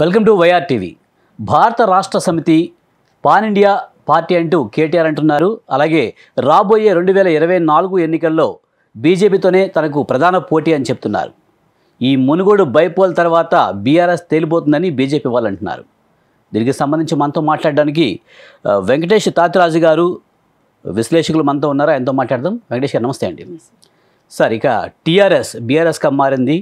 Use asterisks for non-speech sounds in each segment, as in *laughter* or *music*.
Welcome to YR TV భారత Rashtra Samithi pan India party అంటూ కేటీఆర్ అంటున్నారు అలాగే రాబోయే రెండు వేల ఇరవై నాలుగు ఎన్నికల్లో బీజేపీతోనే తనకు ప్రధాన పోటీ అని చెప్తున్నారు ఈ మునుగోడు బైపోల్ తర్వాత బీఆర్ఎస్ తేలిపోతుందని బీజేపీ వాళ్ళు అంటున్నారు దీనికి సంబంధించి మనతో మాట్లాడడానికి వెంకటేష్ తాతిరాజు గారు విశ్లేషకులు మనతో ఉన్నారు ఆయనతో మాట్లాడదాం వెంకటేష్ గారు నమస్తే అండి సార్ ఇక టీఆర్ఎస్ బీఆర్ఎస్గా మారింది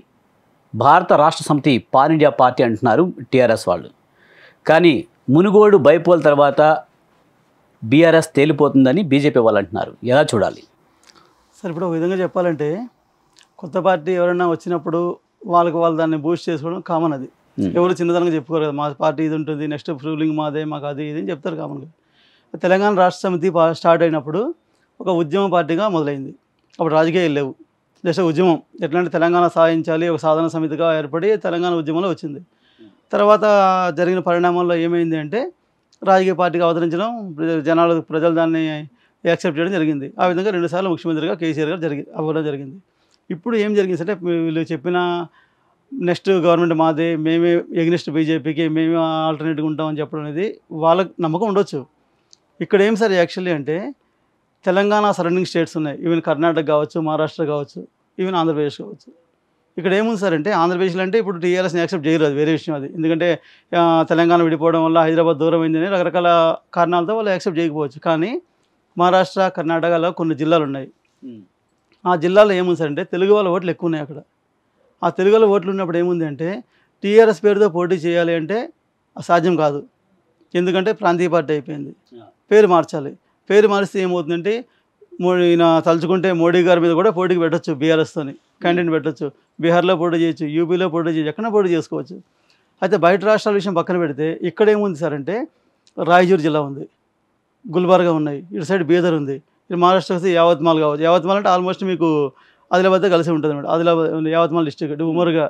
Bharat Rashtra Samithi pan India party అంటున్నారు టీఆర్ఎస్ వాళ్ళు కానీ మునుగోడు బైపోల్ తర్వాత బీఆర్ఎస్ తేలిపోతుందని బీజేపీ వాళ్ళు అంటున్నారు ఎలా చూడాలి సరే ఇప్పుడు ఒక విధంగా చెప్పాలంటే కొత్త పార్టీ ఎవరైనా వచ్చినప్పుడు వాళ్ళకి వాళ్ళు దాన్ని బూస్ట్ చేసుకోవడం కామన్ అది ఎవరు చిన్నదనంగా చెప్పుకోరు కదా మా పార్టీ ఇది ఉంటుంది నెక్స్ట్ రూలింగ్ మాదే మాకు అది ఇది అని చెప్తారు కామన్గా తెలంగాణ రాష్ట్ర సమితి స్టార్ట్ అయినప్పుడు ఒక ఉద్యమ పార్టీగా మొదలైంది అప్పుడు రాజకీయాలు లేవు దశ ఉద్యమం ఎట్లాంటి తెలంగాణ సాధించాలి ఒక సాధన సమితిగా ఏర్పడి తెలంగాణ ఉద్యమంలో వచ్చింది తర్వాత జరిగిన పరిణామాల్లో ఏమైంది అంటే రాజకీయ పార్టీకి అవతరించడం జనాలు ప్రజలు దాన్ని యాక్సెప్ట్ చేయడం జరిగింది ఆ విధంగా రెండుసార్లు ముఖ్యమంత్రిగా కేసీఆర్ గారు జరిగి అవ్వడం జరిగింది ఇప్పుడు ఏం జరిగింది అంటే వీళ్ళు చెప్పిన నెక్స్ట్ గవర్నమెంట్ మాదే మేమే ఎగ్నెస్ట్ బీజేపీకి మేమే ఆల్టర్నేట్గా ఉంటామని చెప్పడం అనేది వాళ్ళకి నమ్మకం ఉండొచ్చు ఇక్కడ ఏం సార్ యాక్చువల్లీ అంటే తెలంగాణ సరౌండింగ్ స్టేట్స్ ఉన్నాయి ఈవెన్ కర్ణాటక కావచ్చు మహారాష్ట్ర కావచ్చు ఈవెన్ ఆంధ్రప్రదేశ్ కావచ్చు ఇక్కడ ఏముంది సార్ అంటే ఆంధ్రప్రదేశ్లో అంటే ఇప్పుడు టీఆర్ఎస్ని యాక్సెప్ట్ చేయరు అది వేరే విషయం అది ఎందుకంటే తెలంగాణ విడిపోవడం వల్ల హైదరాబాద్ దూరం అయిందని రకరకాల కారణాలతో వాళ్ళు యాక్సెప్ట్ చేయకపోవచ్చు కానీ మహారాష్ట్ర కర్ణాటకలో కొన్ని జిల్లాలు ఉన్నాయి ఆ జిల్లాలో ఏముంది సార్ అంటే తెలుగు వాళ్ళ ఓట్లు ఎక్కువ ఉన్నాయి అక్కడ ఆ తెలుగు వాళ్ళ ఓట్లు ఉన్నప్పుడు ఏముంది అంటే టీఆర్ఎస్ పేరుతో పోటీ చేయాలి అంటే సాధ్యం కాదు ఎందుకంటే ప్రాంతీయ పార్టీ అయిపోయింది పేరు మార్చాలి పేరు మారిస్తే ఏమవుతుందంటే మోడీ ఈయన తలుచుకుంటే మోడీ గారి మీద కూడా పోటీకి పెట్టచ్చు బీఆర్ఎస్తోని క్యాండిడేట్ పెట్టచ్చు బీహార్లో పోటీ చేయొచ్చు యూపీలో పోటీ చేయొచ్చు ఎక్కడ పోటీ చేసుకోవచ్చు అయితే బయట రాష్ట్రాల విషయం పక్కన పెడితే ఇక్కడ ఏముంది సార్ అంటే రాయచూరు జిల్లా ఉంది గుల్బర్గా ఉన్నాయి ఇటు సైడ్ బీదర్ ఉంది ఇటు మహారాష్ట్ర వస్తే యావత్మాల్ కావచ్చు యావత్మాల్ అంటే ఆల్మోస్ట్ మీకు ఆదిలాబాద్తో కలిసి ఉంటుంది అన్నమాట ఆదిలాబాద్ యావత్మాల్ డిస్టిక్ ఉమర్గా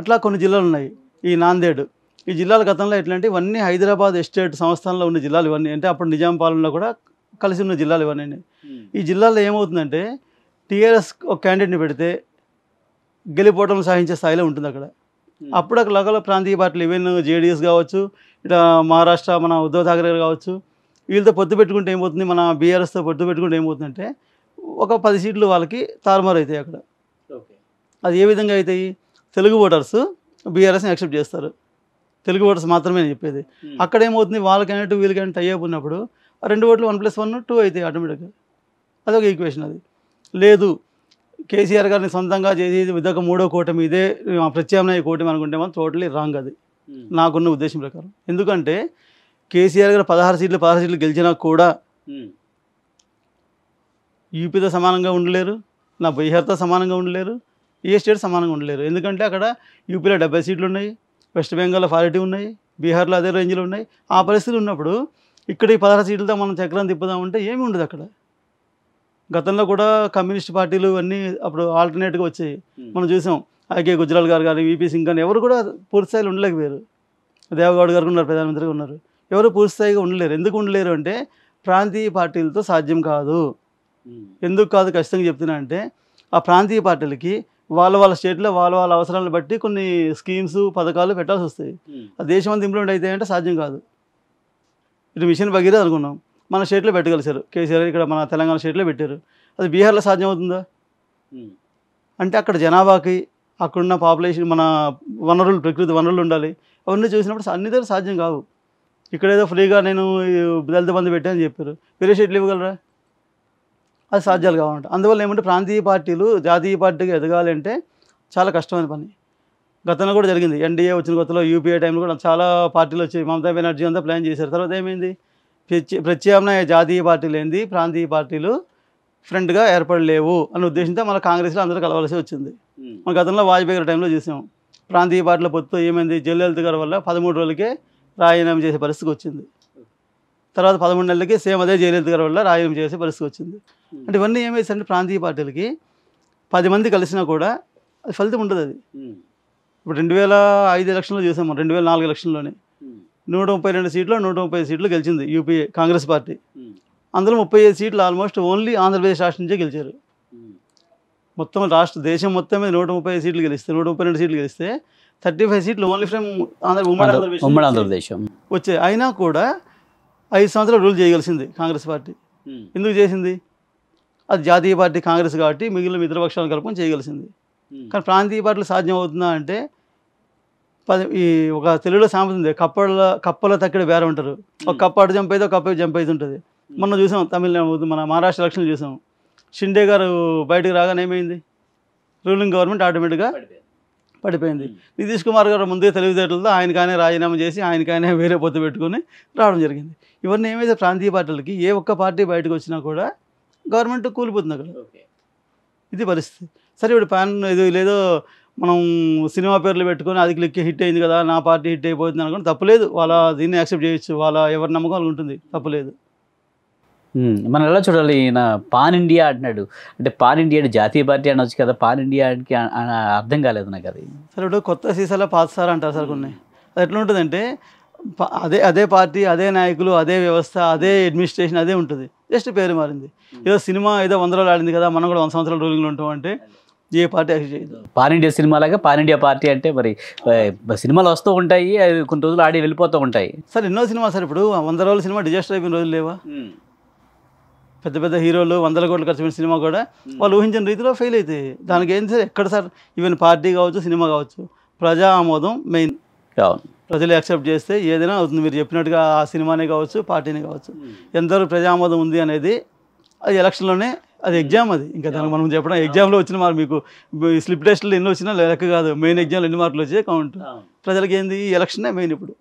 అట్లా కొన్ని జిల్లాలు ఉన్నాయి ఈ నాందేడు ఈ జిల్లాల గతంలో ఎట్లంటే ఇవన్నీ హైదరాబాద్ ఎస్టేట్ సంస్థానంలో ఉన్న జిల్లాలు ఇవన్నీ అంటే అప్పుడు నిజాం పాలనలో కూడా కలిసి ఉన్న జిల్లాలు ఇవన్నీ hmm. ఈ జిల్లాల్లో ఏమవుతుందంటే టీఆర్ఎస్ ఒక క్యాండిడేట్ని పెడితే గెలిపోవడం సాధించే స్థాయిలో ఉంటుంది అక్కడ hmm. అప్పుడు అక్కడ లోకల్ ప్రాంతీయ పార్టీలు ఈవెన్ జేడీఎస్ కావచ్చు ఇట్లా మహారాష్ట్ర మన ఉద్ధవ్ ఠాకరే కావచ్చు వీళ్ళతో పొత్తు పెట్టుకుంటే ఏమవుతుంది మన బీఆర్ఎస్తో పొత్తు పెట్టుకుంటే ఏమవుతుందంటే ఒక పది సీట్లు వాళ్ళకి తారుమారు అవుతాయి అక్కడ అది ఏ విధంగా అవుతాయి తెలుగు ఓటర్స్ బీఆర్ఎస్ని యాక్సెప్ట్ చేస్తారు తెలుగు వర్డ్స్ మాత్రమే చెప్పేది hmm. అక్కడ ఏమవుతుంది వాళ్ళకైనా టూ వీళ్ళకైనా టై అప్ ఉన్నప్పుడు రెండు వర్డ్లు వన్ ప్లస్ వన్ టూ అవుతాయి ఆటోమేటిక్గా ఒక ఈక్వేషన్ అది లేదు కేసీఆర్ గారిని సొంతంగా చేసి ఇదొక మూడో కూటమి ఇదే ప్రత్యామ్నాయ కూటమి అనుకుంటే మనం టోటలీ రాంగ్ అది hmm. నాకున్న ఉద్దేశం ప్రకారం ఎందుకంటే కేసీఆర్ గారు పదహారు సీట్లు పదహారు సీట్లు గెలిచినా కూడా hmm. యూపీతో సమానంగా ఉండలేరు నా బీహార్తో సమానంగా ఉండలేరు ఏ స్టేట్ సమానంగా ఉండలేరు ఎందుకంటే అక్కడ యూపీలో డెబ్బై సీట్లు ఉన్నాయి వెస్ట్ బెంగాల్లో ఫారిటీ ఉన్నాయి బీహార్లో అదే రేంజ్లో ఉన్నాయి ఆ పరిస్థితులు ఉన్నప్పుడు ఇక్కడ ఈ పదహారు సీట్లతో మనం చక్రం తిప్పుదాం ఏమి ఉండదు అక్కడ గతంలో కూడా కమ్యూనిస్ట్ పార్టీలు అన్నీ అప్పుడు ఆల్టర్నేట్గా వచ్చాయి hmm. మనం చూసాం ఐకే గుజరాల్ గారు కానీ వీపీ సింగ్ కానీ ఎవరు కూడా పూర్తిస్థాయిలు ఉండలేకపోయారు దేవగౌడ్ గారు ఉన్నారు ప్రధానమంత్రిగా ఉన్నారు ఎవరు పూర్తిస్థాయిగా ఉండలేరు ఎందుకు ఉండలేరు అంటే ప్రాంతీయ పార్టీలతో సాధ్యం కాదు hmm. ఎందుకు కాదు ఖచ్చితంగా చెప్తున్నా అంటే ఆ ప్రాంతీయ పార్టీలకి వాళ్ళ వాళ్ళ స్టేట్లో వాళ్ళ వాళ్ళ అవసరాలను బట్టి కొన్ని స్కీమ్స్ పథకాలు పెట్టాల్సి వస్తాయి అది అంతా ఇంప్లిమెంట్ అవుతాయంటే సాధ్యం కాదు ఇటు మిషన్ బగీరే అనుకున్నాం మన స్టేట్లో పెట్టగలిసారు కేసీఆర్ ఇక్కడ మన తెలంగాణ స్టేట్లో పెట్టారు అది బీహార్లో సాధ్యం అవుతుందా అంటే అక్కడ జనాభాకి అక్కడున్న పాపులేషన్ మన వనరులు ప్రకృతి వనరులు ఉండాలి అవన్నీ చూసినప్పుడు అన్ని దగ్గర సాధ్యం కావు ఇక్కడేదో ఫ్రీగా నేను దళిత బంధు పెట్టానని చెప్పారు వేరే స్టేట్లు ఇవ్వగలరా అది సాధ్యాలు కావాలంట అందువల్ల ఏమంటే ప్రాంతీయ పార్టీలు జాతీయ పార్టీగా ఎదగాలంటే చాలా కష్టమైన పని గతంలో కూడా జరిగింది ఎన్డీఏ వచ్చిన కొత్తలో యూపీఏ టైంలో కూడా చాలా పార్టీలు వచ్చి మమతా బెనర్జీ అంతా ప్లాన్ చేశారు తర్వాత ఏమైంది ప్రత్యామ్నాయ జాతీయ పార్టీలు ఏంది ప్రాంతీయ పార్టీలు ఫ్రెండ్గా ఏర్పడలేవు అనే ఉద్దేశంతో మన కాంగ్రెస్లో అందరూ కలవాల్సి వచ్చింది మన గతంలో వాజ్పేయి గారి టైంలో చూసాం ప్రాంతీయ పార్టీల పొత్తు ఏమైంది జయలలిత గారి వల్ల పదమూడు రోజులకే రాజీనామా చేసే పరిస్థితికి వచ్చింది తర్వాత పదమూడు నెలలకి సేమ్ అదే జయలలిత గారి వల్ల రాజీనామా చేసే పరిస్థితి వచ్చింది అంటే ఇవన్నీ అంటే ప్రాంతీయ పార్టీలకి పది మంది కలిసినా కూడా అది ఫలితం ఉండదు అది ఇప్పుడు రెండు వేల ఐదు ఎలక్షన్లో చూసాం మనం రెండు వేల నాలుగు ఎలక్షన్లోనే నూట ముప్పై రెండు సీట్లు నూట ముప్పై సీట్లు గెలిచింది యూపీఏ కాంగ్రెస్ పార్టీ అందులో ముప్పై ఐదు సీట్లు ఆల్మోస్ట్ ఓన్లీ ఆంధ్రప్రదేశ్ రాష్ట్రం నుంచే గెలిచారు మొత్తం రాష్ట్ర దేశం మొత్తం మీద నూట ముప్పై ఐదు సీట్లు గెలిస్తే నూట ముప్పై రెండు సీట్లు గెలిస్తే థర్టీ ఫైవ్ సీట్లు ఓన్లీ ఫ్రమ్ ఆంధ్ర ఉమ్మడి ఆంధ్రప్రదేశ్ వచ్చాయి అయినా కూడా ఐదు సంవత్సరాలు రూల్ చేయగలిసింది కాంగ్రెస్ పార్టీ ఎందుకు చేసింది అది జాతీయ పార్టీ కాంగ్రెస్ కాబట్టి మిగిలిన మిత్రపక్షాలను కలుపుకొని చేయగలిసింది కానీ ప్రాంతీయ పార్టీలు సాధ్యం అవుతుందా అంటే పది ఈ ఒక తెలుగులో సామెత ఉంది కప్పల కప్పల తక్కడ బేరం ఉంటారు ఒక కప్ప అటు జంప్ అయితే ఒక కప్ప జంప్ అయితే ఉంటుంది మొన్న చూసాం తమిళనాడు మన మహారాష్ట్ర ఎలక్షన్లు చూసాం షిండే గారు బయటకు రాగానే ఏమైంది రూలింగ్ గవర్నమెంట్ ఆటోమేటిక్గా పడిపోయింది నితీష్ కుమార్ గారు ముందే తెలివితేటలతో ఆయనకానే రాజీనామా చేసి ఆయనకానే వేరే పొత్తు పెట్టుకుని రావడం జరిగింది ఇవన్నీ ఏమైతే ప్రాంతీయ పార్టీలకి ఏ ఒక్క పార్టీ బయటకు వచ్చినా కూడా గవర్నమెంట్ కూలిపోతుంది అక్కడ ఇది పరిస్థితి సరే ఇప్పుడు ప్యాన్ ఇది లేదో మనం సినిమా పేర్లు పెట్టుకొని అది క్లిక్ హిట్ అయింది కదా నా పార్టీ హిట్ అయిపోతుంది అనుకుంటే తప్పలేదు వాళ్ళ దీన్ని యాక్సెప్ట్ చేయొచ్చు వాళ్ళ ఎవరి నమ్మకం ఉంటుంది తప్పలేదు మనం ఎలా చూడాలి ఈయన పాన్ ఇండియా అంటున్నాడు అంటే పాన్ ఇండియా జాతీయ పార్టీ అనొచ్చు కదా పాన్ ఇండియా అంటే అర్థం కాలేదు నాకు అది సార్ ఇప్పుడు కొత్త సీసాలో సార్ అంటారు సార్ కొన్ని అది ఎట్లా ఉంటుందంటే అదే అదే పార్టీ అదే నాయకులు అదే వ్యవస్థ అదే అడ్మినిస్ట్రేషన్ అదే ఉంటుంది జస్ట్ పేరు మారింది ఏదో సినిమా ఏదో వంద రోజులు ఆడింది కదా మనం కూడా వంద సంవత్సరాల రూలింగ్లో ఉంటాం అంటే ఏ పార్టీ యాక్షన్ చేయదు పాన్ ఇండియా సినిమాలాగా పాన్ ఇండియా పార్టీ అంటే మరి సినిమాలు వస్తూ ఉంటాయి అవి కొన్ని రోజులు ఆడి వెళ్ళిపోతూ ఉంటాయి సార్ ఎన్నో సినిమా సార్ ఇప్పుడు వంద రోజుల సినిమా డిజాస్టర్ అయిపోయిన రోజులు లేవా పెద్ద పెద్ద హీరోలు వందల కోట్లు ఖర్చు పెట్టిన సినిమా కూడా వాళ్ళు ఊహించిన రీతిలో ఫెయిల్ అవుతాయి దానికి ఏంటి సార్ ఎక్కడ సార్ ఈవెన్ పార్టీ కావచ్చు సినిమా కావచ్చు ప్రజా ఆమోదం మెయిన్ కావాలి ప్రజలు యాక్సెప్ట్ చేస్తే ఏదైనా అవుతుంది మీరు చెప్పినట్టుగా ఆ సినిమానే కావచ్చు పార్టీనే కావచ్చు hmm. ఎంతవరకు ప్రజామోదం ఉంది అనేది అది ఎలక్షన్లోనే అది ఎగ్జామ్ hmm. అది ఇంకా దానికి మనం చెప్పడం ఎగ్జామ్లో వచ్చిన మరి మీకు స్లిప్ టెస్ట్లు ఎన్ని వచ్చినా లెక్క కాదు మెయిన్ ఎగ్జామ్లో ఎన్ని మార్కులు వచ్చాయి కౌంట్ ప్రజలకి ఏంది ఎలక్షనే మెయిన్ ఇప్పుడు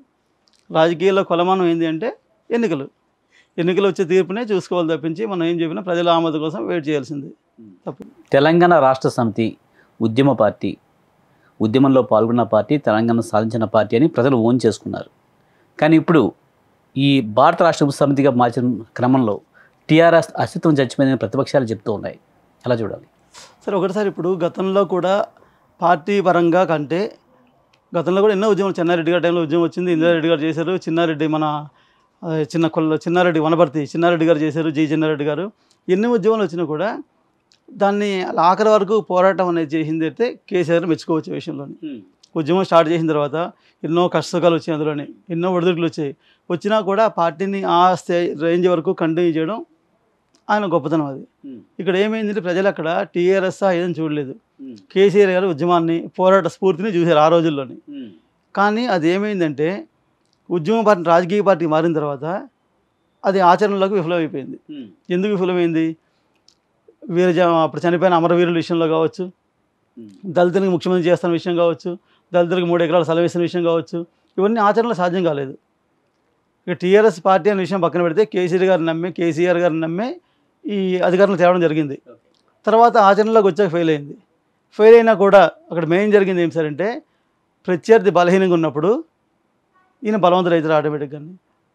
రాజకీయాల్లో కొలమానం ఏంది అంటే ఎన్నికలు ఎన్నికలు వచ్చే తీర్పునే చూసుకోవాలి తప్పించి మనం ఏం చెప్పినా ప్రజల ఆమోదం కోసం వెయిట్ చేయాల్సింది hmm. తప్పు తెలంగాణ రాష్ట్ర సమితి ఉద్యమ పార్టీ ఉద్యమంలో పాల్గొన్న పార్టీ తెలంగాణ సాధించిన పార్టీ అని ప్రజలు ఓన్ చేసుకున్నారు కానీ ఇప్పుడు ఈ భారత రాష్ట్ర సమితిగా మార్చిన క్రమంలో టీఆర్ఎస్ అస్తిత్వం చచ్చిపోయిందని ప్రతిపక్షాలు చెప్తూ ఉన్నాయి ఎలా చూడాలి సరే ఒకటిసారి ఇప్పుడు గతంలో కూడా పార్టీ పరంగా కంటే గతంలో కూడా ఎన్నో ఉద్యమం చెన్నారెడ్డి గారి టైంలో ఉద్యమం వచ్చింది ఇందిరారెడ్డి గారు చేశారు చిన్నారెడ్డి మన చిన్న కొల్ల చిన్నారెడ్డి వనపర్తి చిన్నారెడ్డి గారు చేశారు జై చిన్నారెడ్డి గారు ఎన్ని ఉద్యమాలు వచ్చినా కూడా దాన్ని ఆఖరి వరకు పోరాటం అనేది చేసింది అయితే కేసీఆర్ మెచ్చుకోవచ్చు విషయంలోనే ఉద్యమం స్టార్ట్ చేసిన తర్వాత ఎన్నో కష్టకాలు వచ్చాయి అందులోనే ఎన్నో ఒడిదుడుకులు వచ్చాయి వచ్చినా కూడా పార్టీని ఆ స్థే రేంజ్ వరకు కంటిన్యూ చేయడం ఆయన గొప్పతనం అది ఇక్కడ ఏమైందంటే ప్రజలు అక్కడ టీఆర్ఎస్ ఏదని చూడలేదు కేసీఆర్ గారు ఉద్యమాన్ని పోరాట స్ఫూర్తిని చూశారు ఆ రోజుల్లోని కానీ అది ఏమైందంటే ఉద్యమ పార్టీ రాజకీయ పార్టీ మారిన తర్వాత అది ఆచరణలోకి విఫలమైపోయింది ఎందుకు విఫలమైంది వీర అప్పుడు చనిపోయిన అమరవీరుల విషయంలో కావచ్చు దళితులకు ముఖ్యమంత్రి చేస్తున్న విషయం కావచ్చు దళితులకు మూడు ఎకరాలు సెలవేసిన విషయం కావచ్చు ఇవన్నీ ఆచరణలో సాధ్యం కాలేదు ఇక టీఆర్ఎస్ పార్టీ అనే విషయం పక్కన పెడితే కేసీఆర్ గారిని నమ్మి కేసీఆర్ గారిని నమ్మి ఈ అధికారులు తేవడం జరిగింది తర్వాత ఆచరణలోకి వచ్చాక ఫెయిల్ అయింది ఫెయిల్ అయినా కూడా అక్కడ మెయిన్ జరిగింది ఏం సార్ అంటే ప్రత్యర్థి బలహీనంగా ఉన్నప్పుడు ఈయన బలవంతులు అవుతారు ఆటోమేటిక్గా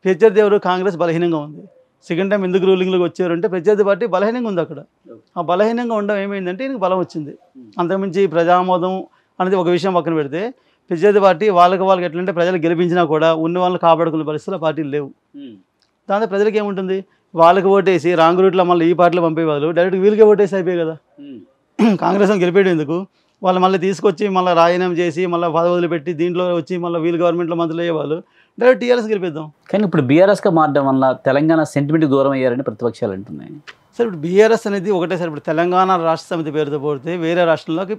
ప్రత్యర్థి ఎవరు కాంగ్రెస్ బలహీనంగా ఉంది సెకండ్ టైం ఎందుకు రూలింగ్లోకి వచ్చారంటే ప్రత్యర్థి పార్టీ బలహీనంగా ఉంది అక్కడ ఆ బలహీనంగా ఉండడం ఏమైందంటే ఈయనకు బలం వచ్చింది అంతకుమించి ప్రజామోదం అనేది ఒక విషయం పక్కన పెడితే ప్రత్యర్థి పార్టీ వాళ్ళకి వాళ్ళకి ఎట్లంటే ప్రజలు గెలిపించినా కూడా ఉన్న వాళ్ళని కాపాడుకునే పరిస్థితులు పార్టీలు లేవు దాంతో ప్రజలకు ఏముంటుంది వాళ్ళకి ఓటేసి రాంగ్ రూట్లో మళ్ళీ ఈ పార్టీలో పంపే వాళ్ళు డైరెక్ట్ వీళ్ళకే ఓటేసి అయిపోయాయి కదా కాంగ్రెస్ గెలిపేయడం ఎందుకు వాళ్ళు మళ్ళీ తీసుకొచ్చి మళ్ళీ రాజీనామా చేసి మళ్ళీ పదవులు పెట్టి దీంట్లో వచ్చి మళ్ళీ వీళ్ళు గవర్నమెంట్లో మంత్రులు అయ్యేవాళ్ళు డైరెక్ట్ టీఆర్ఎస్ గెలిపిద్దాం కానీ ఇప్పుడు బీఆర్ఎస్గా మారడం వల్ల తెలంగాణ సెంటిమెంట్ దూరం అయ్యారని ప్రతిపక్షాలు అంటున్నాయి సార్ ఇప్పుడు బీఆర్ఎస్ అనేది ఒకటే సార్ ఇప్పుడు తెలంగాణ రాష్ట్ర సమితి పేరుతో పోతే వేరే రాష్ట్రంలోకి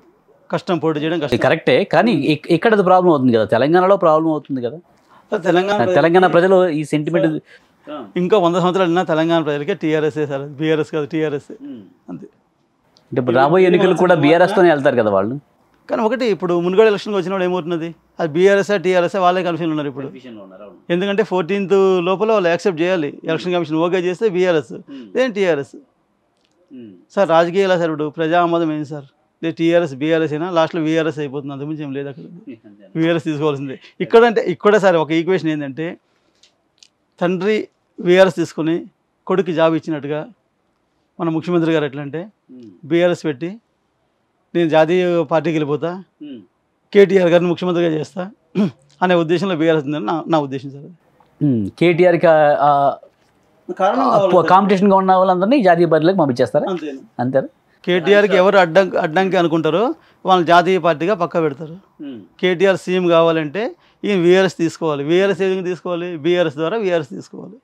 కష్టం పోటీ చేయడం కష్టం కరెక్టే కానీ ఇక్కడ ప్రాబ్లం అవుతుంది కదా తెలంగాణలో ప్రాబ్లం అవుతుంది కదా తెలంగాణ తెలంగాణ ప్రజలు ఈ సెంటిమెంట్ ఇంకా వంద సంవత్సరాలు అయినా తెలంగాణ ప్రజలకే టీఆర్ఎస్ఏ సార్ బీఆర్ఎస్ కాదు టీఆర్ఎస్ అంతే అంటే రాబోయే ఎన్నికలు కూడా తోనే వెళ్తారు కదా వాళ్ళు కానీ ఒకటి ఇప్పుడు మునుగోడు ఎలక్షన్కి వచ్చినప్పుడు ఏమవుతున్నది అది బీఆర్ఎస్ టీఆర్ఎస్ వాళ్ళే కన్ఫ్యూజన్ ఉన్నారు ఇప్పుడు ఎందుకంటే ఫోర్టీన్త్ లోపల వాళ్ళు యాక్సెప్ట్ చేయాలి ఎలక్షన్ కమిషన్ ఓకే చేస్తే బీఆర్ఎస్ దేని టీఆర్ఎస్ సార్ రాజకీయాల సార్ ఇప్పుడు ప్రజా ఆమోదం ఏంది సార్ టీఆర్ఎస్ బీఆర్ఎస్ అయినా లాస్ట్లో బీఆర్ఎస్ అయిపోతుంది గురించి ఏం లేదు అక్కడ బీఆర్ఎస్ *laughs* తీసుకోవాల్సిందే ఇక్కడ అంటే ఇక్కడ సార్ ఒక ఈక్వేషన్ ఏంటంటే తండ్రి బీఆర్ఎస్ తీసుకొని కొడుకు జాబ్ ఇచ్చినట్టుగా మన ముఖ్యమంత్రి గారు ఎట్లా అంటే బీఆర్ఎస్ పెట్టి నేను జాతీయ పార్టీకి వెళ్ళిపోతా కేటీఆర్ గారిని ముఖ్యమంత్రిగా చేస్తా *clears throat* అనే ఉద్దేశంలో బీఆర్ఎస్ ఉందని నా నా ఉద్దేశం సార్ కేటీఆర్కి కాంపిటీషన్గా ఉన్న వాళ్ళందరినీ జాతీయ పార్టీలకు పంపించేస్తారు అంతేనా కేటీఆర్కి ఎవరు అడ్డం అడ్డంకి అనుకుంటారో వాళ్ళని జాతీయ పార్టీగా పక్క పెడతారు కేటీఆర్ సీఎం కావాలంటే ఈయన వీఆర్ఎస్ తీసుకోవాలి వీఆర్ఎస్ ఏ విధంగా తీసుకోవాలి బీఆర్ఎస్ ద్వారా వీఆర్ఎస్ తీసుకోవాలి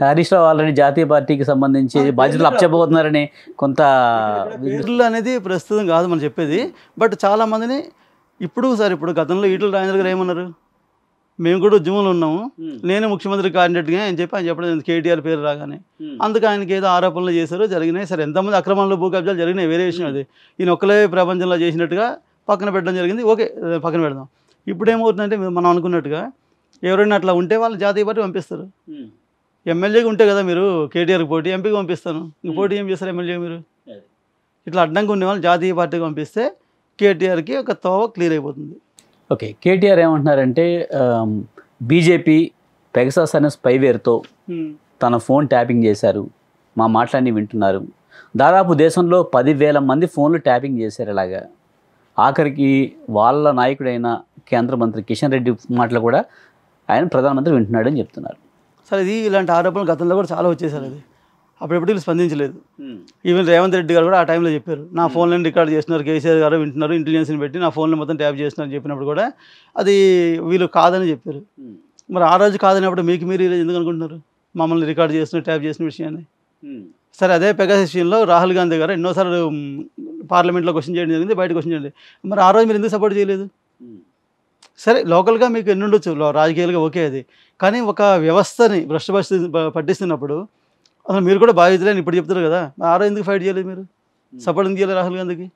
హరీష్ రావు ఆల్రెడీ జాతీయ పార్టీకి సంబంధించి బాధ్యతలు అప్పచెప్పబోతున్నారని కొంత ఈటలు అనేది ప్రస్తుతం కాదు మనం చెప్పేది బట్ చాలా మందిని ఇప్పుడు సార్ ఇప్పుడు గతంలో ఈటలు రాజేంద్ర గారు ఏమన్నారు మేము కూడా ఉద్యమంలో ఉన్నాము నేను ముఖ్యమంత్రి క్యాండిడేట్గా అని చెప్పి ఆయన చెప్పడం కేటీఆర్ పేరు రాగానే అందుకు ఆయనకి ఏదో ఆరోపణలు చేశారు జరిగినాయి సరే ఎంతమంది అక్రమంలో భూ కబ్జాలు జరిగినాయి వేరే విషయం అది ఈయన ఒక్కలే ప్రపంచంలో చేసినట్టుగా పక్కన పెట్టడం జరిగింది ఓకే పక్కన పెడదాం ఇప్పుడు ఏమవుతుందంటే మనం అనుకున్నట్టుగా ఎవరైనా అట్లా ఉంటే వాళ్ళు జాతీయ పార్టీ పంపిస్తారు ఎమ్మెల్యేగా ఉంటే కదా మీరు కేటీఆర్కి పోటీ ఎంపీకి పంపిస్తాను ఇంక పోటీ ఏం చేస్తారు ఎమ్మెల్యే మీరు ఇట్లా అడ్డంగా ఉండే వాళ్ళు జాతీయ పార్టీకి పంపిస్తే కేటీఆర్కి ఒక తోవ క్లియర్ అయిపోతుంది ఓకే కేటీఆర్ ఏమంటున్నారంటే బీజేపీ పెగసాస్ అనే స్పైవేర్తో తన ఫోన్ ట్యాపింగ్ చేశారు మా మాటలన్నీ వింటున్నారు దాదాపు దేశంలో పదివేల మంది ఫోన్లు ట్యాపింగ్ చేశారు ఇలాగా ఆఖరికి వాళ్ళ నాయకుడైన కేంద్ర మంత్రి కిషన్ రెడ్డి మాటలు కూడా ఆయన ప్రధానమంత్రి వింటున్నాడని చెప్తున్నారు సార్ ఇది ఇలాంటి ఆరోపణలు గతంలో కూడా చాలా వచ్చేసారు అది అప్పుడెప్పుడు వీళ్ళు స్పందించలేదు ఈవెన్ రేవంత్ రెడ్డి గారు కూడా ఆ టైంలో చెప్పారు నా ఫోన్లో రికార్డ్ చేస్తున్నారు కేసీఆర్ గారు వింటున్నారు ఇంటెలిజెన్స్ని పెట్టి నా ఫోన్లో మొత్తం ట్యాప్ చేస్తున్నారు చెప్పినప్పుడు కూడా అది వీళ్ళు కాదని చెప్పారు మరి ఆ రోజు కాదనప్పుడు మీకు మీరు ఈరోజు ఎందుకు అనుకుంటున్నారు మమ్మల్ని రికార్డ్ చేస్తున్న ట్యాప్ చేసిన విషయాన్ని సరే అదే పెగాస్ విషయంలో రాహుల్ గాంధీ గారు ఎన్నోసార్లు పార్లమెంట్లో క్వశ్చన్ చేయడం జరిగింది బయట క్వశ్చన్ చేయండి మరి ఆ రోజు మీరు ఎందుకు సపోర్ట్ చేయలేదు సరే లోకల్గా మీకు ఎన్ని ఉండొచ్చు రాజకీయాలుగా ఓకే అది కానీ ఒక వ్యవస్థని భ్రష్టపరిచి పట్టిస్తున్నప్పుడు అసలు మీరు కూడా బాధితులేని ఇప్పుడు చెప్తారు కదా ఆరో ఎందుకు ఫైట్ చేయలేదు మీరు సపోర్ట్ ఎందుకు చేయలేదు రాహుల్ గాంధీకి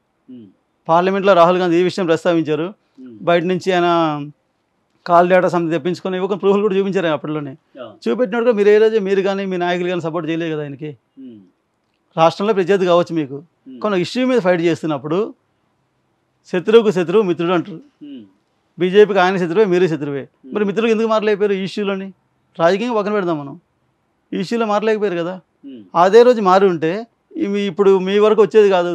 పార్లమెంట్లో రాహుల్ గాంధీ ఈ విషయం ప్రస్తావించారు బయట నుంచి ఆయన కాల్ డేటా సంత తెప్పించుకొని ఒక ప్రూఫ్లు కూడా చూపించారు అప్పట్లోనే చూపెట్టినట్టుగా మీరు ఏ రోజు మీరు కానీ మీ నాయకులు కానీ సపోర్ట్ చేయలేదు కదా ఆయనకి రాష్ట్రంలో ప్రత్యర్థి కావచ్చు మీకు కొన్ని ఇష్యూ మీద ఫైట్ చేస్తున్నప్పుడు శత్రువుకు శత్రువు మిత్రుడు అంటారు బీజేపీకి ఆయన శత్రువే మీరే శత్రువే మరి మిత్రులకు ఎందుకు మారలేకపోయారు ఇష్యూలోని రాజకీయంగా పక్కన పెడదాం మనం ఇష్యూలో మారలేకపోయారు కదా అదే రోజు మారి ఉంటే ఇప్పుడు మీ వరకు వచ్చేది కాదు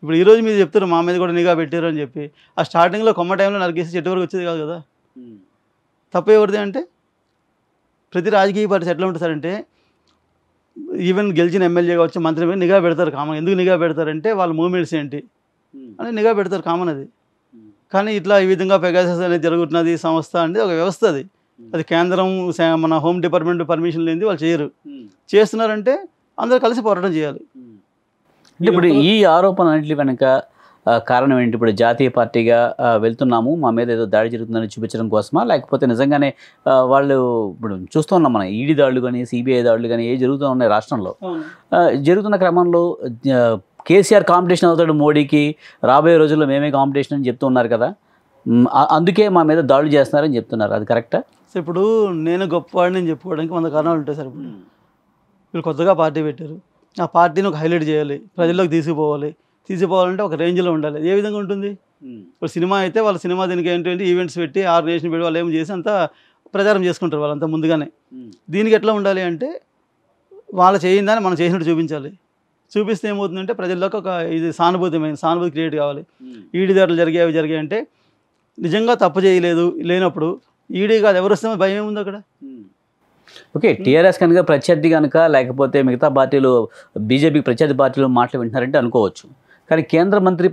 ఇప్పుడు ఈరోజు మీరు చెప్తారు మా మీద కూడా నిఘా పెట్టారు అని చెప్పి ఆ స్టార్టింగ్లో కొమ్మ టైంలో నరికేసి చెట్టు వరకు వచ్చేది కాదు కదా తప్పు ఎవరిది అంటే ప్రతి రాజకీయ పార్టీ ఎట్లా ఉంటుందంటే ఈవెన్ గెలిచిన ఎమ్మెల్యే కావచ్చు మంత్రి మీద నిఘా పెడతారు కామన్ ఎందుకు నిఘా పెడతారంటే వాళ్ళ మూమెంట్స్ ఏంటి అని నిఘా పెడతారు కామన్ అది కానీ ఇట్లా ఈ విధంగా పెగాసెస్ అనేది జరుగుతున్నది సంస్థ అనేది ఒక వ్యవస్థ అది hmm. అది కేంద్రం మన హోమ్ డిపార్ట్మెంట్ పర్మిషన్ లేనిది వాళ్ళు చేయరు hmm. చేస్తున్నారంటే అందరూ కలిసి పోరాటం చేయాలి hmm. అంటే ఇప్పుడు ఈ ఆరోపణ అన్నింటి వెనక కారణం ఏంటి ఇప్పుడు జాతీయ పార్టీగా వెళ్తున్నాము మా మీద ఏదో దాడి జరుగుతుందని చూపించడం కోసమా లేకపోతే నిజంగానే వాళ్ళు ఇప్పుడు చూస్తున్నాం మనం ఈడీ దాడులు కానీ సిబిఐ దాడులు కానీ ఏ జరుగుతూ ఉన్నాయి రాష్ట్రంలో జరుగుతున్న క్రమంలో కేసీఆర్ కాంపిటీషన్ అవుతాడు మోడీకి రాబోయే రోజుల్లో మేమే కాంపిటీషన్ అని చెప్తున్నారు కదా అందుకే మా మీద దాడులు చేస్తున్నారని చెప్తున్నారు అది కరెక్టా సార్ ఇప్పుడు నేను గొప్పవాడిని చెప్పుకోవడానికి వంద కారణాలు ఉంటాయి సార్ ఇప్పుడు వీళ్ళు కొత్తగా పార్టీ పెట్టారు ఆ పార్టీని ఒక హైలైట్ చేయాలి ప్రజల్లోకి తీసుకుపోవాలి తీసుకుపోవాలంటే ఒక రేంజ్లో ఉండాలి ఏ విధంగా ఉంటుంది ఇప్పుడు సినిమా అయితే వాళ్ళ సినిమా దీనికి ఏంటంటే ఈవెంట్స్ పెట్టి ఆర్గనైజేషన్ పెట్టి వాళ్ళు ఏం చేసి అంతా ప్రచారం చేసుకుంటారు వాళ్ళంతా ముందుగానే దీనికి ఎట్లా ఉండాలి అంటే వాళ్ళు చేయిందని మనం చేసినట్టు చూపించాలి చూపిస్తే ఏమవుతుందంటే ప్రజల్లోకి ఒక ఇది సానుభూతిమైన సానుభూతి క్రియేట్ కావాలి ఈడీ ధరలు జరిగేవి జరిగాయి అంటే నిజంగా తప్పు చేయలేదు లేనప్పుడు ఈడీ కాదు ఎవరు వస్తే భయం ఏముంది అక్కడ ఓకే టీఆర్ఎస్ కనుక ప్రత్యర్థి కనుక లేకపోతే మిగతా పార్టీలు బీజేపీ ప్రత్యర్థి పార్టీలు మాటలు వింటున్నారంటే అనుకోవచ్చు కానీ కేంద్ర మంత్రి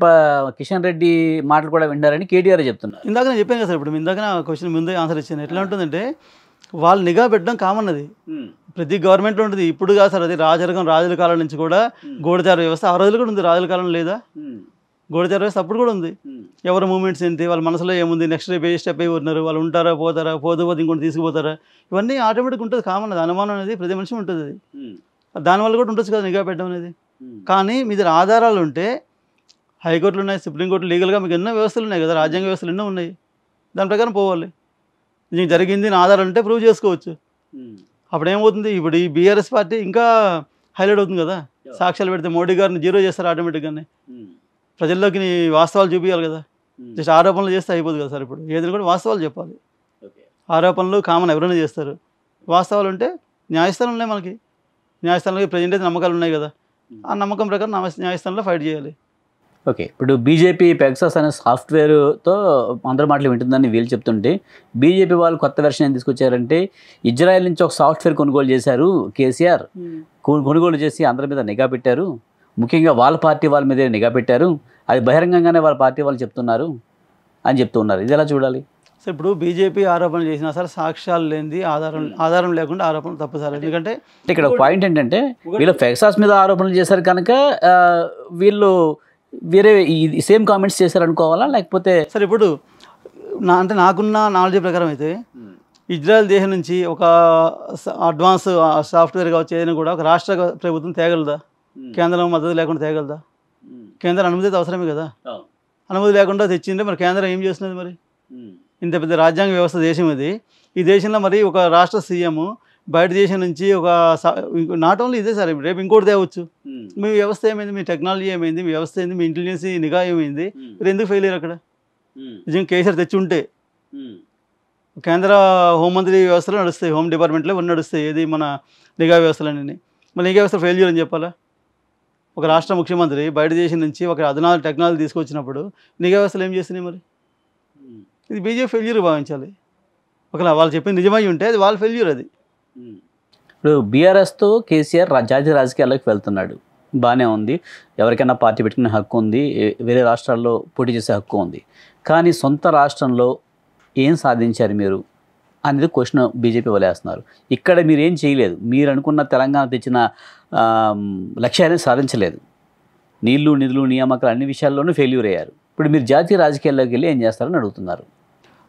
కిషన్ రెడ్డి మాటలు కూడా వింటారని కేటీఆర్ చెప్తున్నారు ఇందాక నేను చెప్పాను కదా సార్ ఇప్పుడు ఇందాక నా క్వశ్చన్ ముందే ఆన్సర్ ఇచ్చాను ఎట్లా ఉంటుందంటే వాళ్ళు నిఘా పెట్టడం కామన్ అది ప్రతి లో ఉంటుంది ఇప్పుడు కాదు సార్ అది రాజరికం రాజుల కాలం నుంచి కూడా గోడచార వ్యవస్థ ఆ రోజులు కూడా ఉంది రాజుల కాలం లేదా గోడచార వ్యవస్థ అప్పుడు కూడా ఉంది ఎవరు మూమెంట్స్ ఏంటి వాళ్ళ మనసులో ఏముంది నెక్స్ట్ డే ఏ స్టెప్ అయి ఉన్నారు వాళ్ళు ఉంటారా పోతారా పోతూ పోతే ఇంకొకటి తీసుకుపోతారా ఇవన్నీ ఆటోమేటిక్ ఉంటుంది కామన్ అది అనుమానం అనేది ప్రతి మనిషి ఉంటుంది అది దానివల్ల కూడా ఉంటుంది కదా నిఘా పెట్టడం అనేది కానీ మీ దగ్గర ఆధారాలు ఉంటే హైకోర్టులు ఉన్నాయి సుప్రీంకోర్టు లీగల్గా మీకు ఎన్నో వ్యవస్థలు ఉన్నాయి కదా రాజ్యాంగ వ్యవస్థలు ఎన్నో ఉన్నాయి దాని ప్రకారం పోవాలి నీకు జరిగింది నా ఆధారాలు ఉంటే ప్రూవ్ చేసుకోవచ్చు అప్పుడు ఇప్పుడు ఈ బీఆర్ఎస్ పార్టీ ఇంకా హైలైట్ అవుతుంది కదా సాక్ష్యాలు పెడితే మోడీ గారిని జీరో చేస్తారు ఆటోమేటిక్గానే ప్రజల్లోకి నీ వాస్తవాలు చూపించాలి కదా జస్ట్ ఆరోపణలు చేస్తే అయిపోదు కదా సార్ ఇప్పుడు ఏదైనా కూడా వాస్తవాలు చెప్పాలి ఆరోపణలు కామన్ ఎవరైనా చేస్తారు వాస్తవాలు ఉంటే న్యాయస్థానం ఉన్నాయి మనకి న్యాయస్థానంలో ప్రజెంట్ అయితే నమ్మకాలు ఉన్నాయి కదా ఆ నమ్మకం ప్రకారం న్యాయస్థానంలో ఫైట్ చేయాలి ఓకే ఇప్పుడు బీజేపీ పెగ్సాస్ అనే సాఫ్ట్వేర్తో అందరి మాటలు వింటుందని వీళ్ళు చెప్తుంటే బీజేపీ వాళ్ళు కొత్త వెర్షన్ ఏం తీసుకొచ్చారంటే ఇజ్రాయెల్ నుంచి ఒక సాఫ్ట్వేర్ కొనుగోలు చేశారు కేసీఆర్ కొనుగోలు చేసి అందరి మీద నిఘా పెట్టారు ముఖ్యంగా వాళ్ళ పార్టీ వాళ్ళ మీద నిఘా పెట్టారు అది బహిరంగంగానే వాళ్ళ పార్టీ వాళ్ళు చెప్తున్నారు అని చెప్తూ ఉన్నారు ఇది ఎలా చూడాలి సార్ ఇప్పుడు బీజేపీ ఆరోపణలు చేసినా సరే సాక్ష్యాలు లేనిది ఆధారం ఆధారం లేకుండా ఆరోపణలు తప్పు సార్ ఎందుకంటే ఇక్కడ పాయింట్ ఏంటంటే వీళ్ళు ఫెక్సాస్ మీద ఆరోపణలు చేశారు కనుక వీళ్ళు వేరే ఈ సేమ్ కామెంట్స్ చేశారనుకోవాలా లేకపోతే సరే ఇప్పుడు నా అంటే నాకున్న నాలెడ్జ్ ప్రకారం అయితే hmm. ఇజ్రాయెల్ దేశం నుంచి ఒక అడ్వాన్స్ సాఫ్ట్వేర్ కావచ్చు ఏదైనా కూడా ఒక రాష్ట్ర ప్రభుత్వం తేగలదా hmm. కేంద్రం మద్దతు లేకుండా తేగలదా hmm. కేంద్రం అనుమతి అయితే అవసరమే కదా oh. అనుమతి లేకుండా తెచ్చింటే మరి కేంద్రం ఏం చేస్తున్నది మరి ఇంత పెద్ద రాజ్యాంగ వ్యవస్థ దేశం ఇది ఈ దేశంలో మరి ఒక రాష్ట్ర సీఎం బయట దేశం నుంచి ఒక నాట్ ఓన్లీ ఇదే సార్ రేపు ఇంకోటి తేవచ్చు మీ వ్యవస్థ ఏమైంది మీ టెక్నాలజీ ఏమైంది మీ వ్యవస్థ ఏంది మీ ఇంటెలిజెన్స్ నిఘా ఏమైంది మీరు ఎందుకు ఫెయిల్ అయ్యారు అక్కడ నిజం కేసీఆర్ తెచ్చి ఉంటే కేంద్ర హోంమంత్రి వ్యవస్థలు నడుస్తాయి హోమ్ డిపార్ట్మెంట్లో ఇవన్నీ నడుస్తాయి ఏది మన నిఘా వ్యవస్థలన్నీ మన నిఘా వ్యవస్థ ఫెయిల్ చేయాలని చెప్పాలా ఒక రాష్ట్ర ముఖ్యమంత్రి బయట దేశం నుంచి ఒక అదనాలు టెక్నాలజీ తీసుకొచ్చినప్పుడు నిఘా వ్యవస్థలు ఏం చేస్తున్నాయి మరి ఇది బీజేపీ ఫెయిల్యూర్ భావించాలి ఒకవేళ వాళ్ళు చెప్పింది నిజమై ఉంటే అది వాళ్ళ ఫెయిల్యూర్ అది ఇప్పుడు బీఆర్ఎస్తో కేసీఆర్ జాతీయ రాజకీయాల్లోకి వెళ్తున్నాడు బాగానే ఉంది ఎవరికైనా పార్టీ పెట్టుకునే హక్కు ఉంది వేరే రాష్ట్రాల్లో పోటీ చేసే హక్కు ఉంది కానీ సొంత రాష్ట్రంలో ఏం సాధించారు మీరు అనేది క్వశ్చన్ బీజేపీ వదిలేస్తున్నారు ఇక్కడ మీరు ఏం చేయలేదు మీరు అనుకున్న తెలంగాణ తెచ్చిన లక్ష్యాన్ని సాధించలేదు నీళ్లు నిధులు నియామకాలు అన్ని విషయాల్లోనూ ఫెయిల్యూర్ అయ్యారు ఇప్పుడు మీరు జాతీయ రాజకీయాల్లోకి వెళ్ళి ఏం చేస్తారని అడుగుతున్నారు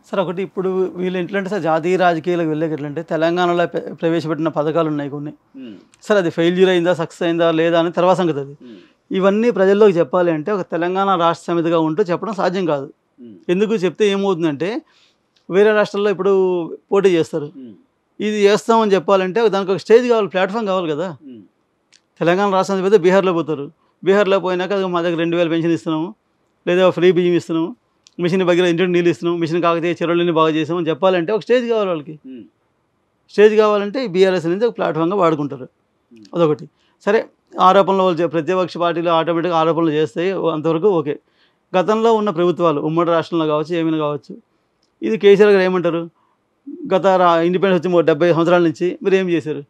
సార్ ఒకటి ఇప్పుడు వీళ్ళు ఎట్లంటే సార్ జాతీయ రాజకీయాలకు వెళ్ళేకి ఎట్లంటే తెలంగాణలో ప్రవేశపెట్టిన పథకాలు ఉన్నాయి కొన్ని సార్ అది ఫెయిల్యూర్ అయిందా సక్సెస్ అయిందా లేదా అని తర్వాత సంగతి అది ఇవన్నీ ప్రజల్లోకి చెప్పాలి అంటే ఒక తెలంగాణ రాష్ట్ర సమితిగా ఉంటూ చెప్పడం సాధ్యం కాదు ఎందుకు చెప్తే ఏమవుతుందంటే వేరే రాష్ట్రాల్లో ఇప్పుడు పోటీ చేస్తారు ఇది చేస్తామని చెప్పాలంటే దానికి ఒక స్టేజ్ కావాలి ప్లాట్ఫామ్ కావాలి కదా తెలంగాణ రాష్ట్రానికి పోతే బీహార్లో పోతారు బీహార్లో పోయినాక మా దగ్గర రెండు వేలు పెన్షన్ ఇస్తున్నాము లేదా ఫ్రీ బియ్యం ఇస్తున్నాము మిషన్ దగ్గర ఇంటి నీళ్ళు ఇస్తున్నాం మిషన్ కాకపోతే చెరువులని బాగా అని చెప్పాలంటే ఒక స్టేజ్ కావాలి వాళ్ళకి స్టేజ్ కావాలంటే బీఆర్ఎస్ అనేది ఒక ప్లాట్ఫామ్గా వాడుకుంటారు అదొకటి సరే ఆరోపణలు వాళ్ళు ప్రతిపక్ష పార్టీలు ఆటోమేటిక్గా ఆరోపణలు చేస్తాయి అంతవరకు ఓకే గతంలో ఉన్న ప్రభుత్వాలు ఉమ్మడి రాష్ట్రంలో కావచ్చు ఏమైనా కావచ్చు ఇది కేసీఆర్ గారు ఏమంటారు గత ఇండిపెండెన్స్ వచ్చి డెబ్బై సంవత్సరాల నుంచి మీరు ఏం చేశారు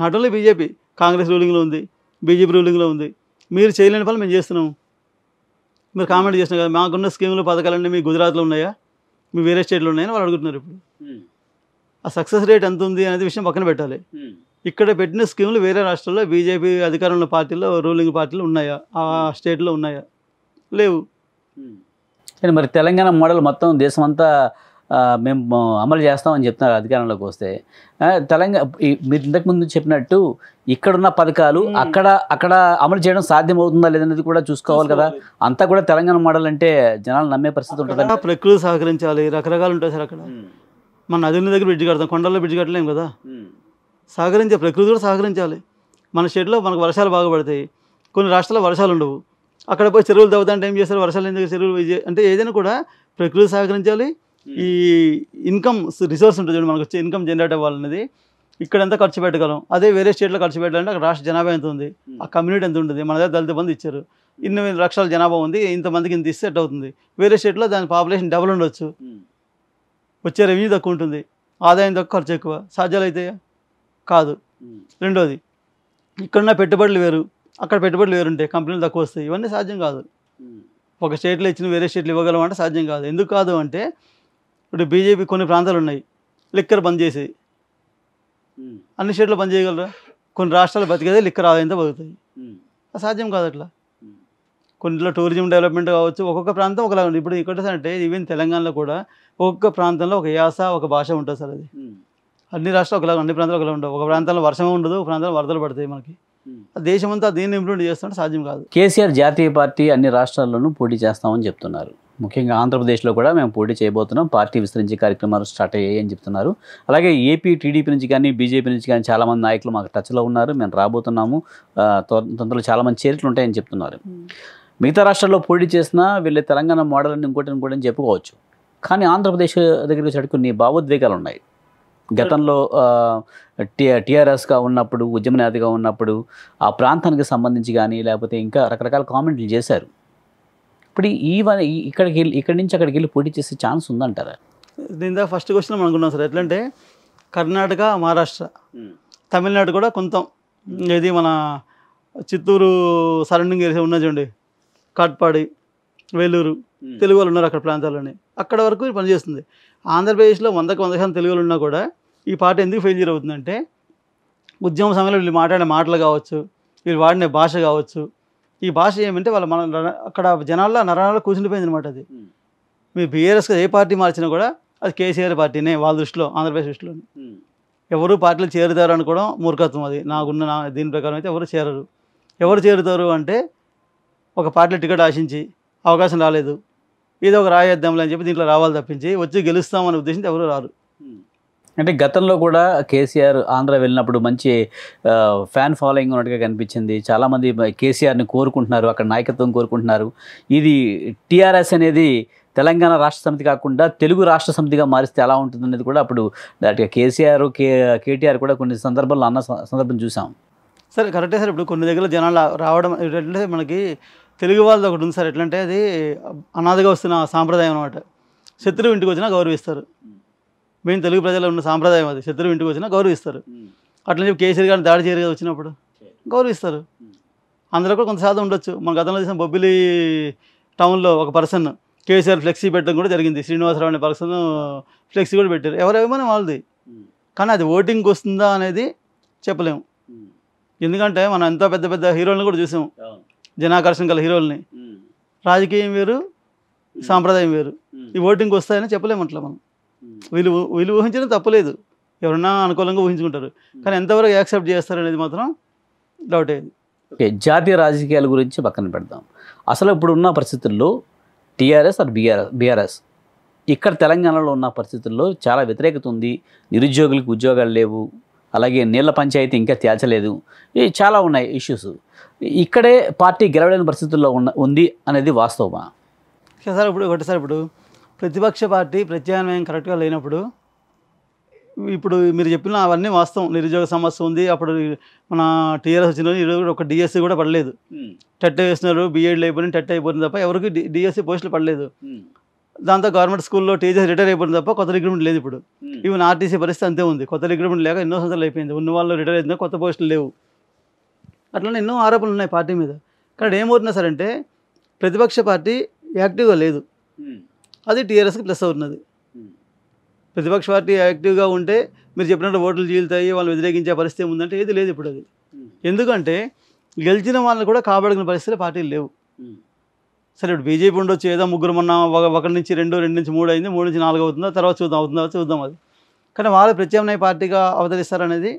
నాట్ ఓన్లీ బీజేపీ కాంగ్రెస్ రూలింగ్లో ఉంది బీజేపీ రూలింగ్లో ఉంది మీరు చేయలేని పనులు మేము చేస్తున్నాము మీరు కామెంట్ చేసిన కదా మాకున్న స్కీములు పథకాలన్నీ మీ గుజరాత్లో ఉన్నాయా మీ వేరే స్టేట్లో ఉన్నాయని వాళ్ళు అడుగుతున్నారు ఇప్పుడు ఆ సక్సెస్ రేట్ ఎంత ఉంది అనేది విషయం పక్కన పెట్టాలి ఇక్కడ పెట్టిన స్కీములు వేరే రాష్ట్రాల్లో బీజేపీ అధికారంలో పార్టీలో రూలింగ్ పార్టీలు ఉన్నాయా ఆ స్టేట్లో ఉన్నాయా లేవు కానీ మరి తెలంగాణ మోడల్ మొత్తం దేశమంతా మేము అమలు చేస్తామని చెప్తున్నారు అధికారంలోకి వస్తే తెలంగాణ మీరు ఇంతకుముందు చెప్పినట్టు ఇక్కడున్న పథకాలు అక్కడ అక్కడ అమలు చేయడం సాధ్యమవుతుందా లేదనేది కూడా చూసుకోవాలి కదా అంతా కూడా తెలంగాణ మోడల్ అంటే జనాలు నమ్మే పరిస్థితి ఉంటుంది ప్రకృతి సహకరించాలి రకరకాలు ఉంటాయి సార్ అక్కడ మన నదుల దగ్గర బ్రిడ్జ్ కడతాం కొండల్లో బ్రిడ్జ్ కట్టలేం కదా సహకరించే ప్రకృతి కూడా సహకరించాలి మన షెడ్లో మనకు వర్షాలు బాగా పడతాయి కొన్ని రాష్ట్రాల్లో వర్షాలు ఉండవు అక్కడ పోయి చెరువులు తవ్వుతా అంటే ఏం చేస్తారు వర్షాలు ఎందుకు చెరువులు అంటే ఏదైనా కూడా ప్రకృతి సహకరించాలి Hmm. ఈ ఇన్కమ్ రిసోర్స్ ఉంటుంది చూడండి మనకు వచ్చే ఇన్కమ్ జనరేట్ అవ్వాలనేది ఇక్కడ ఎంత ఖర్చు పెట్టగలం అదే వేరే స్టేట్లో ఖర్చు పెట్టాలంటే అక్కడ రాష్ట్ర జనాభా ఎంత ఉంది hmm. ఆ కమ్యూనిటీ ఎంత ఉంటుంది మన దగ్గర దళిత మంది ఇచ్చారు ఇన్ని లక్షల జనాభా ఉంది ఇంతమందికి ఇంత ఇస్తే అవుతుంది వేరే స్టేట్లో దాని పాపులేషన్ డబుల్ ఉండొచ్చు hmm. వచ్చే రెవెన్యూ తక్కువ ఉంటుంది ఆదాయం తక్కువ ఖర్చు ఎక్కువ సాధ్యాలు అయితే కాదు రెండోది ఇక్కడున్న పెట్టుబడులు వేరు అక్కడ పెట్టుబడులు వేరుంటే కంపెనీలు తక్కువ వస్తాయి ఇవన్నీ సాధ్యం కాదు ఒక స్టేట్లో ఇచ్చిన వేరే స్టేట్లు ఇవ్వగలం అంటే సాధ్యం కాదు ఎందుకు కాదు అంటే ఇప్పుడు బీజేపీ కొన్ని ప్రాంతాలు ఉన్నాయి లిక్కర్ బంద్ చేసేది అన్ని స్టేట్లు బంద్ చేయగలరా కొన్ని రాష్ట్రాలు బతికేదే లిక్కర్ ఆదాయంతో బతుకుతాయి అసాధ్యం కాదు అట్లా కొన్నిలో టూరిజం డెవలప్మెంట్ కావచ్చు ఒక్కొక్క ప్రాంతం ఒకలా ఉంది ఇప్పుడు ఇక్కడ అంటే ఈవెన్ తెలంగాణలో కూడా ఒక్కొక్క ప్రాంతంలో ఒక యాస ఒక భాష ఉంటుంది సార్ అది అన్ని రాష్ట్రాలు ఒకలాగా అన్ని ప్రాంతాలు ఒకలా ఉండవు ఒక ప్రాంతంలో వర్షం ఉండదు ఒక ప్రాంతంలో వరదలు పడతాయి మనకి దేశమంతా దీన్ని ఇంప్లిమెంట్ చేస్తుంటే సాధ్యం కాదు కేసీఆర్ జాతీయ పార్టీ అన్ని రాష్ట్రాల్లోనూ పోటీ చేస్తామని చెప్తున్నారు ముఖ్యంగా ఆంధ్రప్రదేశ్లో కూడా మేము పోటీ చేయబోతున్నాం పార్టీ విస్తరించి కార్యక్రమాలు స్టార్ట్ అయ్యాయని చెప్తున్నారు అలాగే ఏపీ టీడీపీ నుంచి కానీ బీజేపీ నుంచి కానీ చాలామంది నాయకులు మాకు టచ్లో ఉన్నారు మేము రాబోతున్నాము తొందరలో చాలామంది చేరికలు ఉంటాయని చెప్తున్నారు మిగతా రాష్ట్రాల్లో పోటీ చేసినా వీళ్ళ తెలంగాణ మోడల్ అని ఇంకోటి ఇంకోటి అని చెప్పుకోవచ్చు కానీ ఆంధ్రప్రదేశ్ దగ్గరికి వచ్చేటప్పుడు కొన్ని భావోద్వేగాలు ఉన్నాయి గతంలో టీఆర్ఎస్గా ఉన్నప్పుడు ఉద్యమ నేతగా ఉన్నప్పుడు ఆ ప్రాంతానికి సంబంధించి కానీ లేకపోతే ఇంకా రకరకాల కామెంట్లు చేశారు ఇప్పుడు ఈ ఇక్కడికి వెళ్ళి ఇక్కడి నుంచి అక్కడికి వెళ్ళి పోటీ చేసే ఛాన్స్ ఉందంటారా దీని ఫస్ట్ క్వశ్చన్ అనుకున్నాం సార్ ఎట్లంటే కర్ణాటక మహారాష్ట్ర తమిళనాడు కూడా కొంత ఇది మన చిత్తూరు సరౌండింగ్ ఏరియా ఉన్నది చూడండి కాట్పాడి వేలూరు తెలుగు వాళ్ళు ఉన్నారు అక్కడ ప్రాంతాల్లోనే అక్కడ వరకు పనిచేస్తుంది ఆంధ్రప్రదేశ్లో వందకు వంద శాతం తెలుగు ఉన్నా కూడా ఈ పాట ఎందుకు ఫెయిల్ అవుతుందంటే ఉద్యమ సమయంలో వీళ్ళు మాట్లాడే మాటలు కావచ్చు వీళ్ళు వాడిన భాష కావచ్చు ఈ భాష ఏమంటే వాళ్ళ మన అక్కడ జనాల్లో నరాలలో కూర్చుండిపోయింది అనమాట అది మీ బీఆర్ఎస్ ఏ పార్టీ మార్చినా కూడా అది కేసీఆర్ పార్టీనే వాళ్ళ దృష్టిలో ఆంధ్రప్రదేశ్ దృష్టిలో ఎవరు పార్టీలు చేరుతారు అనుకోవడం మూర్ఖత్వం అది నాకున్న నా దీని ప్రకారం అయితే ఎవరు చేరరు ఎవరు చేరుతారు అంటే ఒక పార్టీలో టికెట్ ఆశించి అవకాశం రాలేదు ఏదో ఒక రాయేద్దాంలే అని చెప్పి దీంట్లో రావాలి తప్పించి వచ్చి గెలుస్తామని ఉద్దేశించి ఎవరు రారు అంటే గతంలో కూడా కేసీఆర్ ఆంధ్ర వెళ్ళినప్పుడు మంచి ఫ్యాన్ ఫాలోయింగ్ ఉన్నట్టుగా కనిపించింది చాలామంది కేసీఆర్ని కోరుకుంటున్నారు అక్కడ నాయకత్వం కోరుకుంటున్నారు ఇది టీఆర్ఎస్ అనేది తెలంగాణ రాష్ట్ర సమితి కాకుండా తెలుగు రాష్ట్ర సమితిగా మారిస్తే ఎలా ఉంటుందనేది కూడా అప్పుడు డైరెక్ట్గా కేసీఆర్ కే కేటీఆర్ కూడా కొన్ని సందర్భాల్లో అన్న సందర్భం చూసాం సరే కరెక్టే సార్ ఇప్పుడు కొన్ని దగ్గర జనాలు రావడం ఏంటంటే మనకి తెలుగు వాళ్ళది ఒకటి ఉంది సార్ ఎట్లంటే అది అనాథగా వస్తున్న సాంప్రదాయం అనమాట శత్రువు ఇంటికి వచ్చినా గౌరవిస్తారు మేము తెలుగు ప్రజల్లో ఉన్న సాంప్రదాయం అది శత్రువు ఇంటికి వచ్చినా గౌరవిస్తారు అట్లా చెప్పి కేసీఆర్ గారిని దాడి చేయరు కదా వచ్చినప్పుడు గౌరవిస్తారు అందులో కూడా కొంత శాతం ఉండొచ్చు మన గతంలో చేసిన బొబ్బిలి టౌన్లో ఒక పర్సన్ కేసీఆర్ ఫ్లెక్సీ పెట్టడం కూడా జరిగింది శ్రీనివాసరావు అనే పర్సన్ ఫ్లెక్సీ కూడా పెట్టారు ఎవరేమైనా వాళ్ళది కానీ అది ఓటింగ్కి వస్తుందా అనేది చెప్పలేము ఎందుకంటే మనం ఎంతో పెద్ద పెద్ద హీరోలను కూడా చూసాం జనాకర్షణ గల హీరోల్ని రాజకీయం వేరు సాంప్రదాయం వేరు ఈ ఓటింగ్కి వస్తాయని చెప్పలేము అట్లా మనం వీళ్ళు వీళ్ళు ఊహించడం తప్పలేదు ఎవరన్నా అనుకూలంగా ఊహించుకుంటారు కానీ ఎంతవరకు యాక్సెప్ట్ చేస్తారు అనేది మాత్రం డౌట్ అయింది ఓకే జాతీయ రాజకీయాల గురించి పక్కన పెడదాం అసలు ఇప్పుడు ఉన్న పరిస్థితుల్లో టీఆర్ఎస్ ఆర్ బీఆర్ఎస్ బీఆర్ఎస్ ఇక్కడ తెలంగాణలో ఉన్న పరిస్థితుల్లో చాలా వ్యతిరేకత ఉంది నిరుద్యోగులకు ఉద్యోగాలు లేవు అలాగే నీళ్ల పంచాయతీ ఇంకా తేల్చలేదు ఇవి చాలా ఉన్నాయి ఇష్యూస్ ఇక్కడే పార్టీ గెలవలేని పరిస్థితుల్లో ఉన్న ఉంది అనేది వాస్తవమా సార్ ఇప్పుడు ఒకటి సార్ ఇప్పుడు ప్రతిపక్ష పార్టీ ప్రత్యామ్నాయం కరెక్ట్గా లేనప్పుడు ఇప్పుడు మీరు చెప్పిన అవన్నీ వాస్తవం నిరుద్యోగ సమస్య ఉంది అప్పుడు మన టీఆర్ఎస్ వచ్చిన ఒక డిఎస్సి కూడా పడలేదు టెట్ వేసినారు బీఎడ్ లేకపోయింది టెట్ అయిపోయింది తప్ప ఎవరికి డిఎస్సి పోస్టులు పడలేదు దాంతో గవర్నమెంట్ స్కూల్లో టీచర్స్ రిటైర్ అయిపోయింది తప్ప కొత్త రిక్రూట్మెంట్ లేదు ఇప్పుడు ఈవెన్ ఆర్టీసీ పరిస్థితి అంతే ఉంది కొత్త రిక్రూట్మెంట్ లేక ఎన్నో సంవత్సరాలు అయిపోయింది ఉన్న వాళ్ళు రిటైర్ అయిందో కొత్త పోస్టులు లేవు అట్లనే ఎన్నో ఆరోపణలు ఉన్నాయి పార్టీ మీద కానీ ఏమవుతున్నా సరే అంటే ప్రతిపక్ష పార్టీ యాక్టివ్గా లేదు అది టీఆర్ఎస్కి ప్లస్ అవుతున్నది ప్రతిపక్ష పార్టీ యాక్టివ్గా ఉంటే మీరు చెప్పినట్టు ఓట్లు చీలుతాయి వాళ్ళు వ్యతిరేకించే పరిస్థితి ఉందంటే ఏది లేదు ఇప్పుడు అది ఎందుకంటే గెలిచిన వాళ్ళని కూడా కాపాడుకునే పరిస్థితులు పార్టీలు లేవు సరే ఇప్పుడు బీజేపీ ఉండొచ్చు ఏదో ముగ్గురు మొన్న ఒకటి నుంచి రెండు రెండు నుంచి మూడు అయింది మూడు నుంచి నాలుగు అవుతుందా తర్వాత చూద్దాం అవుతుందా చూద్దాం అది కానీ వాళ్ళు ప్రత్యామ్నాయ పార్టీగా అవతరిస్తారనేది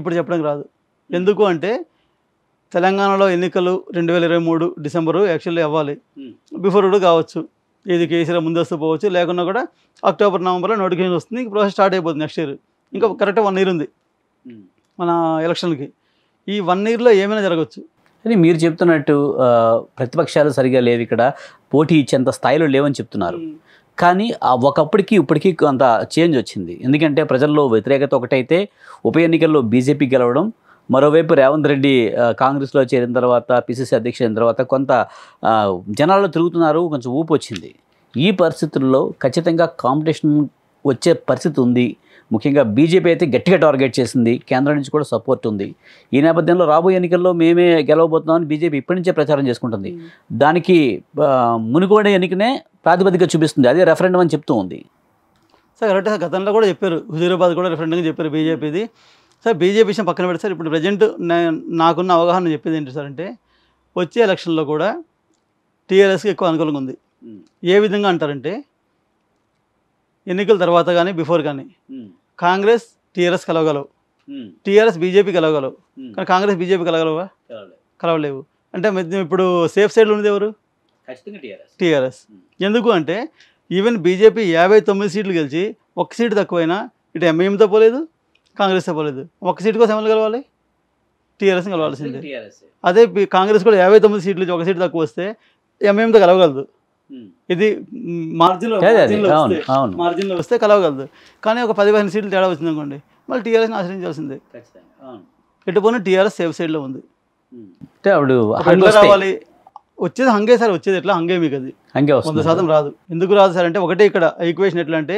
ఇప్పుడు చెప్పడం రాదు ఎందుకు అంటే తెలంగాణలో ఎన్నికలు రెండు వేల ఇరవై మూడు డిసెంబరు యాక్చువల్లీ అవ్వాలి బిఫోర్ కూడా కావచ్చు ఇది కేసీఆర్ ముందస్తు పోవచ్చు లేకున్నా కూడా అక్టోబర్ నవంబర్లో నోటిఫికేషన్ వస్తుంది ప్రాసెస్ స్టార్ట్ అయిపోతుంది నెక్స్ట్ ఇయర్ ఇంకా కరెక్ట్ వన్ ఇయర్ ఉంది hmm. మన ఎలక్షన్కి ఈ వన్ ఇయర్లో ఏమైనా జరగవచ్చు కానీ మీరు చెప్తున్నట్టు ప్రతిపక్షాలు సరిగా లేవు ఇక్కడ పోటీ ఇచ్చేంత స్థాయిలో లేవని చెప్తున్నారు hmm. కానీ ఒకప్పటికి ఇప్పటికీ కొంత చేంజ్ వచ్చింది ఎందుకంటే ప్రజల్లో వ్యతిరేకత ఒకటైతే ఉప ఎన్నికల్లో బీజేపీ గెలవడం మరోవైపు రేవంత్ రెడ్డి కాంగ్రెస్లో చేరిన తర్వాత పిసిసి అధ్యక్షుడు అయిన తర్వాత కొంత జనాల్లో తిరుగుతున్నారు కొంచెం ఊపు వచ్చింది ఈ పరిస్థితుల్లో ఖచ్చితంగా కాంపిటీషన్ వచ్చే పరిస్థితి ఉంది ముఖ్యంగా బీజేపీ అయితే గట్టిగా టార్గెట్ చేసింది కేంద్రం నుంచి కూడా సపోర్ట్ ఉంది ఈ నేపథ్యంలో రాబోయే ఎన్నికల్లో మేమే గెలవబోతున్నామని బీజేపీ ఇప్పటి నుంచే ప్రచారం చేసుకుంటుంది hmm. దానికి మునుగోడే ఎన్నికనే ప్రాతిపదిక చూపిస్తుంది అదే రెఫరెండం అని చెప్తూ ఉంది సార్ కరెక్ట్ గతంలో కూడా చెప్పారు హుజూరాబాద్ కూడా రెఫరెండంగా చెప్పారు బీజేపీది సార్ బీజేపీ విషయం పక్కన పెడతారు సార్ ఇప్పుడు ప్రజెంట్ నాకున్న అవగాహన చెప్పేది ఏంటి సార్ అంటే వచ్చే ఎలక్షన్లో కూడా టీఆర్ఎస్కి ఎక్కువ అనుకూలంగా ఉంది ఏ విధంగా అంటారంటే ఎన్నికల తర్వాత కానీ బిఫోర్ కానీ కాంగ్రెస్ టీఆర్ఎస్ కలవగలవు టీఆర్ఎస్ బీజేపీ కలవగలవు కానీ కాంగ్రెస్ బీజేపీ కలగలవా కలవలేవు అంటే ఇప్పుడు సేఫ్ సైడ్లో ఉన్నది ఎవరు టీఆర్ఎస్ ఎందుకు అంటే ఈవెన్ బీజేపీ యాభై తొమ్మిది సీట్లు గెలిచి ఒక్క సీటు తక్కువైనా ఇటు ఎంఐఎంతో పోలేదు కాంగ్రెస్ అవ్వలేదు ఒక్క సీట్ కోసం ఎవరు కలవాలి టీఆర్ఎస్ కలవాల్సిందే అదే కాంగ్రెస్ కూడా యాభై తొమ్మిది సీట్లు ఒక సీట్ తక్కువ వస్తే ఎంఎంతో కలవగలదు ఇది మార్జిన్ మార్జిన్లో వస్తే కలవగలదు కానీ ఒక పది పదిహేను సీట్లు తేడా వచ్చింది అనుకోండి మళ్ళీ టీఆర్ఎస్ని ఆశ్రయించాల్సిందే ఎటు పోనీ టీఆర్ఎస్ సేఫ్ సైడ్లో ఉంది అంటే అప్పుడు రావాలి వచ్చేది హంగే సార్ వచ్చేది ఎట్లా హంగే మీకు అది హంగే వంద శాతం రాదు ఎందుకు రాదు సార్ అంటే ఒకటే ఇక్కడ ఈక్వేషన్ ఎట్లా అంటే